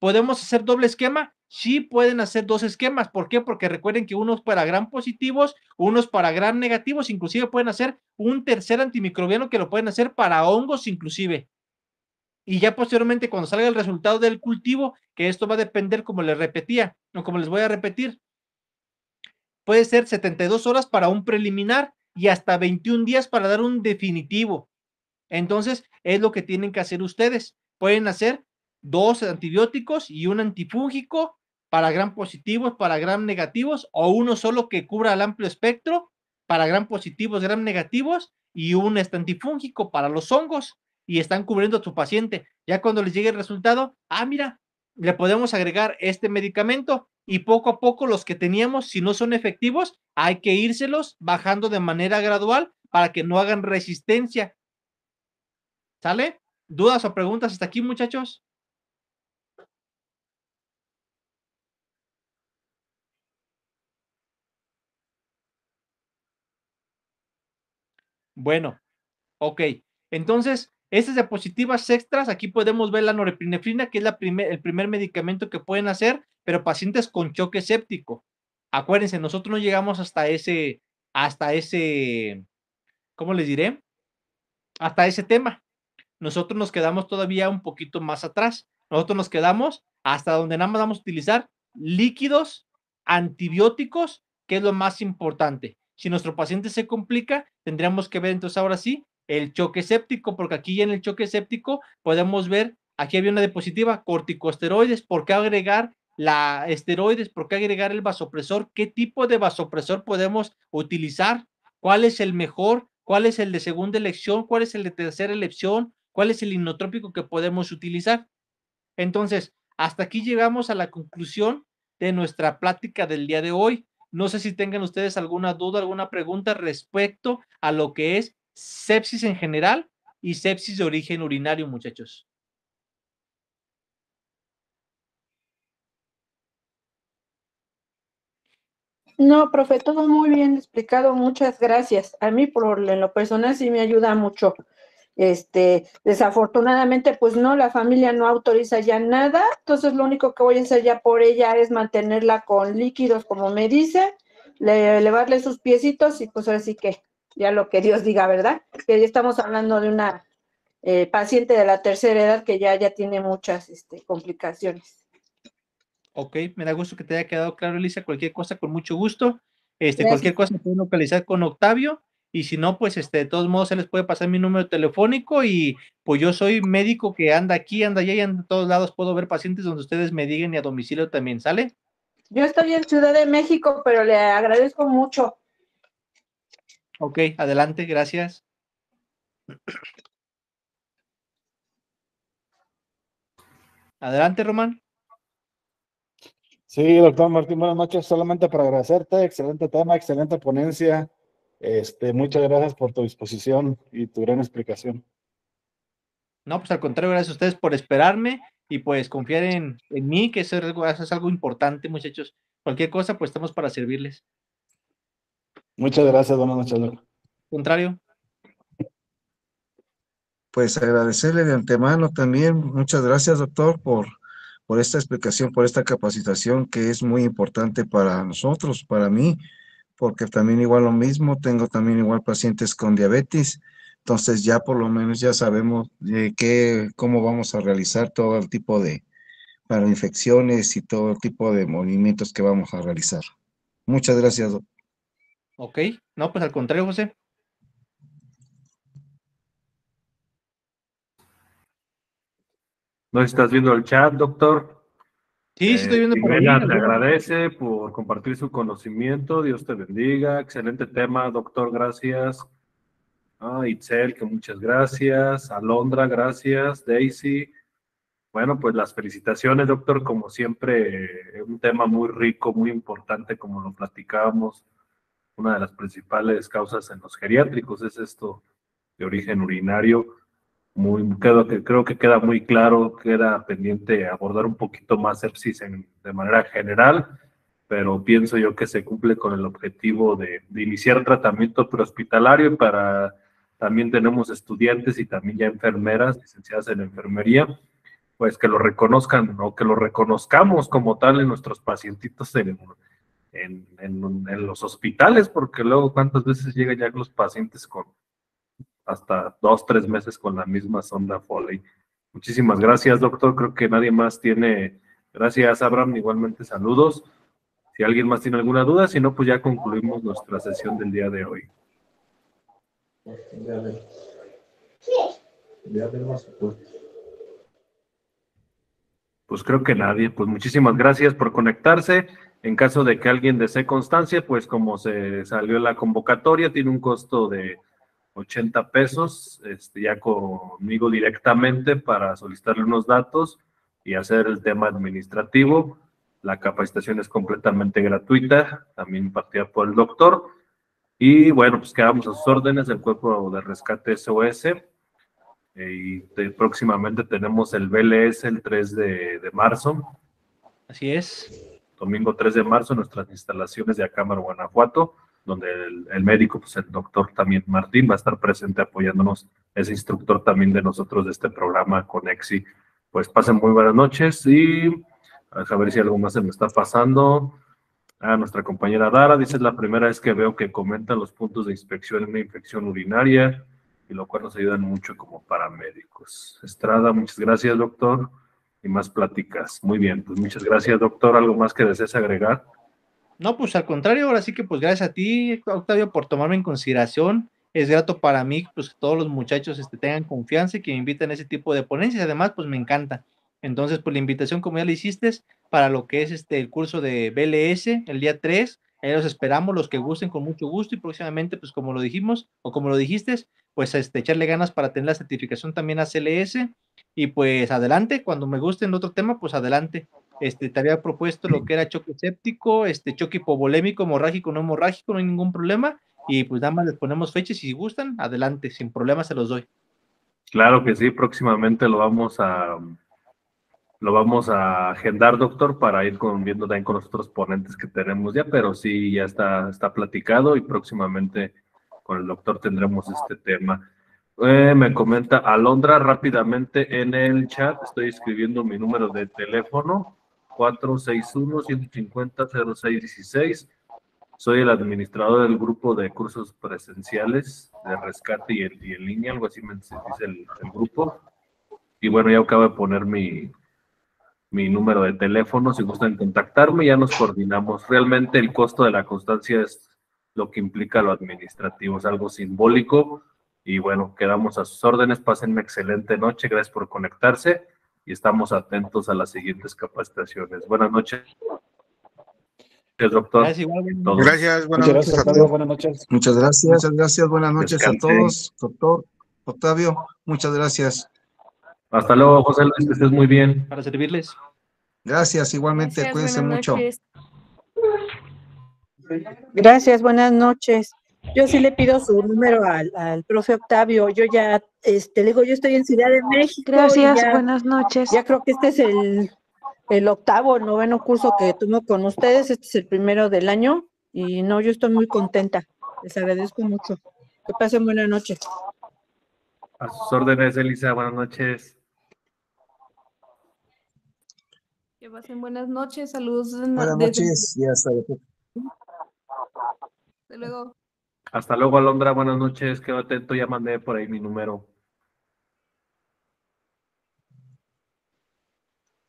¿Podemos hacer doble esquema? sí pueden hacer dos esquemas. ¿Por qué? Porque recuerden que unos para gran positivos, unos para gran negativos, inclusive pueden hacer un tercer antimicrobiano que lo pueden hacer para hongos inclusive. Y ya posteriormente cuando salga el resultado del cultivo, que esto va a depender como les repetía, o como les voy a repetir, puede ser 72 horas para un preliminar y hasta 21 días para dar un definitivo. Entonces, es lo que tienen que hacer ustedes. Pueden hacer dos antibióticos y un antifúngico para gran positivos, para gran negativos, o uno solo que cubra el amplio espectro para gran positivos, gran negativos, y un estantifúngico para los hongos, y están cubriendo a tu paciente. Ya cuando les llegue el resultado, ah, mira, le podemos agregar este medicamento y poco a poco los que teníamos, si no son efectivos, hay que írselos bajando de manera gradual para que no hagan resistencia. ¿Sale? ¿Dudas o preguntas hasta aquí, muchachos? Bueno, ok. Entonces, estas diapositivas extras, aquí podemos ver la norepinefrina, que es el primer medicamento que pueden hacer, pero pacientes con choque séptico. Acuérdense, nosotros no llegamos hasta ese, hasta ese, ¿cómo les diré? Hasta ese tema. Nosotros nos quedamos todavía un poquito más atrás. Nosotros nos quedamos hasta donde nada más vamos a utilizar líquidos, antibióticos, que es lo más importante. Si nuestro paciente se complica, tendríamos que ver entonces ahora sí el choque séptico, porque aquí ya en el choque séptico podemos ver, aquí había una diapositiva, corticosteroides, ¿por qué agregar la esteroides? ¿Por qué agregar el vasopresor? ¿Qué tipo de vasopresor podemos utilizar? ¿Cuál es el mejor? ¿Cuál es el de segunda elección? ¿Cuál es el de tercera elección? ¿Cuál es el inotrópico que podemos utilizar? Entonces, hasta aquí llegamos a la conclusión de nuestra plática del día de hoy. No sé si tengan ustedes alguna duda, alguna pregunta respecto a lo que es sepsis en general y sepsis de origen urinario, muchachos. No, profe, todo muy bien explicado. Muchas gracias. A mí, por lo personal, sí me ayuda mucho este, desafortunadamente, pues no, la familia no autoriza ya nada, entonces lo único que voy a hacer ya por ella es mantenerla con líquidos, como me dice, elevarle sus piecitos y pues así que ya lo que Dios diga, ¿verdad? Que ya estamos hablando de una eh, paciente de la tercera edad que ya, ya tiene muchas este, complicaciones. Ok, me da gusto que te haya quedado claro, Elisa. Cualquier cosa, con mucho gusto. Este, cualquier cosa pueden localizar con Octavio y si no, pues este, de todos modos se les puede pasar mi número telefónico y pues yo soy médico que anda aquí, anda allá y anda todos lados, puedo ver pacientes donde ustedes me digan y a domicilio también, ¿sale? Yo estoy en Ciudad de México, pero le agradezco mucho. Ok, adelante, gracias. Adelante, Román. Sí, doctor Martín, buenas noches. Solamente para agradecerte, excelente tema, excelente ponencia este, muchas gracias por tu disposición y tu gran explicación. No, pues al contrario, gracias a ustedes por esperarme y pues confiar en, mí, que eso es, algo, importante, muchachos. Cualquier cosa, pues estamos para servirles. Muchas gracias, don noches, contrario. Pues agradecerle de antemano también. Muchas gracias, doctor, por, por esta explicación, por esta capacitación que es muy importante para nosotros, para mí porque también igual lo mismo, tengo también igual pacientes con diabetes, entonces ya por lo menos ya sabemos de eh, qué, cómo vamos a realizar todo el tipo de, para infecciones y todo el tipo de movimientos que vamos a realizar. Muchas gracias. doctor. Ok, no, pues al contrario, José. No estás viendo el chat, doctor. Sí, estoy viendo eh, por te agradece por compartir su conocimiento. Dios te bendiga. Excelente tema, doctor. Gracias. Ah, Itzel, que muchas gracias. Alondra, gracias. Daisy. Bueno, pues las felicitaciones, doctor. Como siempre, un tema muy rico, muy importante, como lo platicábamos. Una de las principales causas en los geriátricos es esto de origen urinario muy creo que, creo que queda muy claro, queda pendiente abordar un poquito más sepsis en, de manera general, pero pienso yo que se cumple con el objetivo de, iniciar tratamiento prehospitalario para también tenemos estudiantes y también ya enfermeras licenciadas en enfermería, pues que lo reconozcan o que lo reconozcamos como tal en nuestros pacientitos en, en, en los hospitales, porque luego cuántas veces llegan ya los pacientes con, hasta dos, tres meses con la misma sonda Foley. Muchísimas gracias, doctor. Creo que nadie más tiene. Gracias, Abraham. Igualmente, saludos. Si alguien más tiene alguna duda, si no, pues ya concluimos nuestra sesión del día de hoy. Pues creo que nadie. Pues muchísimas gracias por conectarse. En caso de que alguien desee constancia, pues como se salió la convocatoria, tiene un costo de 80 pesos, este, ya conmigo directamente para solicitarle unos datos y hacer el tema administrativo. La capacitación es completamente gratuita, también impartida por el doctor. Y bueno, pues quedamos a sus órdenes el Cuerpo de Rescate SOS. Eh, y próximamente tenemos el BLS el 3 de, de, marzo. Así es. Domingo 3 de marzo, nuestras instalaciones de Acámaro, Guanajuato donde el, médico, pues el doctor también Martín va a estar presente apoyándonos, es instructor también de nosotros de este programa con EXI. Pues pasen muy buenas noches y a ver si algo más se me está pasando. A nuestra compañera Dara dice, la primera vez que veo que comenta los puntos de inspección en una infección urinaria, y lo cual nos ayuda mucho como paramédicos. Estrada, muchas gracias, doctor, y más pláticas. Muy bien, pues muchas gracias, doctor. ¿Algo más que desees agregar? No, pues al contrario, ahora sí que pues gracias a ti, Octavio, por tomarme en consideración. Es grato para mí pues que todos los muchachos este, tengan confianza y que me inviten a ese tipo de ponencias. Además, pues me encanta. Entonces, pues la invitación, como ya le hiciste, para lo que es este el curso de BLS, el día 3, ahí los esperamos, los que gusten, con mucho gusto, y próximamente, pues como lo dijimos, o como lo dijiste, pues este, echarle ganas para tener la certificación también a CLS, y pues adelante, cuando me guste el otro tema, pues adelante, este, te había propuesto lo que era choque séptico, este, choque hipovolémico, hemorrágico, no hemorrágico, no hay ningún problema. Y pues nada más les ponemos fechas y si gustan, adelante, sin problema se los doy. Claro que sí, próximamente lo vamos a lo vamos a agendar, doctor, para ir con, viendo también con los otros ponentes que tenemos ya, pero sí ya está, está platicado y próximamente con el doctor tendremos este tema. Eh, me comenta Alondra rápidamente en el chat, estoy escribiendo mi número de teléfono 461-150-0616. Soy el administrador del grupo de cursos presenciales de rescate y, en, línea, algo así me dice el, grupo. Y bueno, ya acabo de poner mi, mi número de teléfono, si gustan contactarme, ya nos coordinamos. Realmente el costo de la constancia es lo que implica lo administrativo, es algo simbólico. Y bueno, quedamos a sus órdenes, pasen una excelente noche, gracias por conectarse y estamos atentos a las siguientes capacitaciones. Buenas noches. Doctor. Gracias, buenas noches Buenas noches. Muchas gracias. Muchas gracias, buenas noches a todos. Doctor Octavio, muchas gracias. Hasta luego, José Luis, que estés muy bien. Para servirles. Gracias, igualmente, cuídense mucho. Gracias, buenas noches. Yo sí le pido su número al, profe Octavio. Yo ya, este, le digo, yo estoy en Ciudad de México. Gracias, buenas noches. Ya creo que este es el, octavo, noveno curso que tomo con ustedes. Este es el primero del año y no, yo estoy muy contenta. Les agradezco mucho. Que pasen buena noche. A sus órdenes, Elisa. Buenas noches. Que pasen buenas noches. Saludos. Buenas noches. Ya está. Hasta luego. Hasta luego, Alondra. Buenas noches. Quedo atento. Ya mandé por ahí mi número.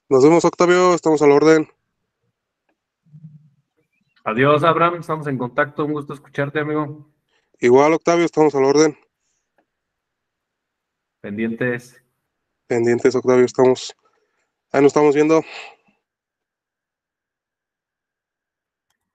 Nos vemos, Octavio. Estamos al orden. Adiós, Abraham. Estamos en contacto. Un gusto escucharte, amigo. Igual, Octavio. Estamos al orden. Pendientes. Pendientes, Octavio. Estamos. Ahí nos estamos viendo.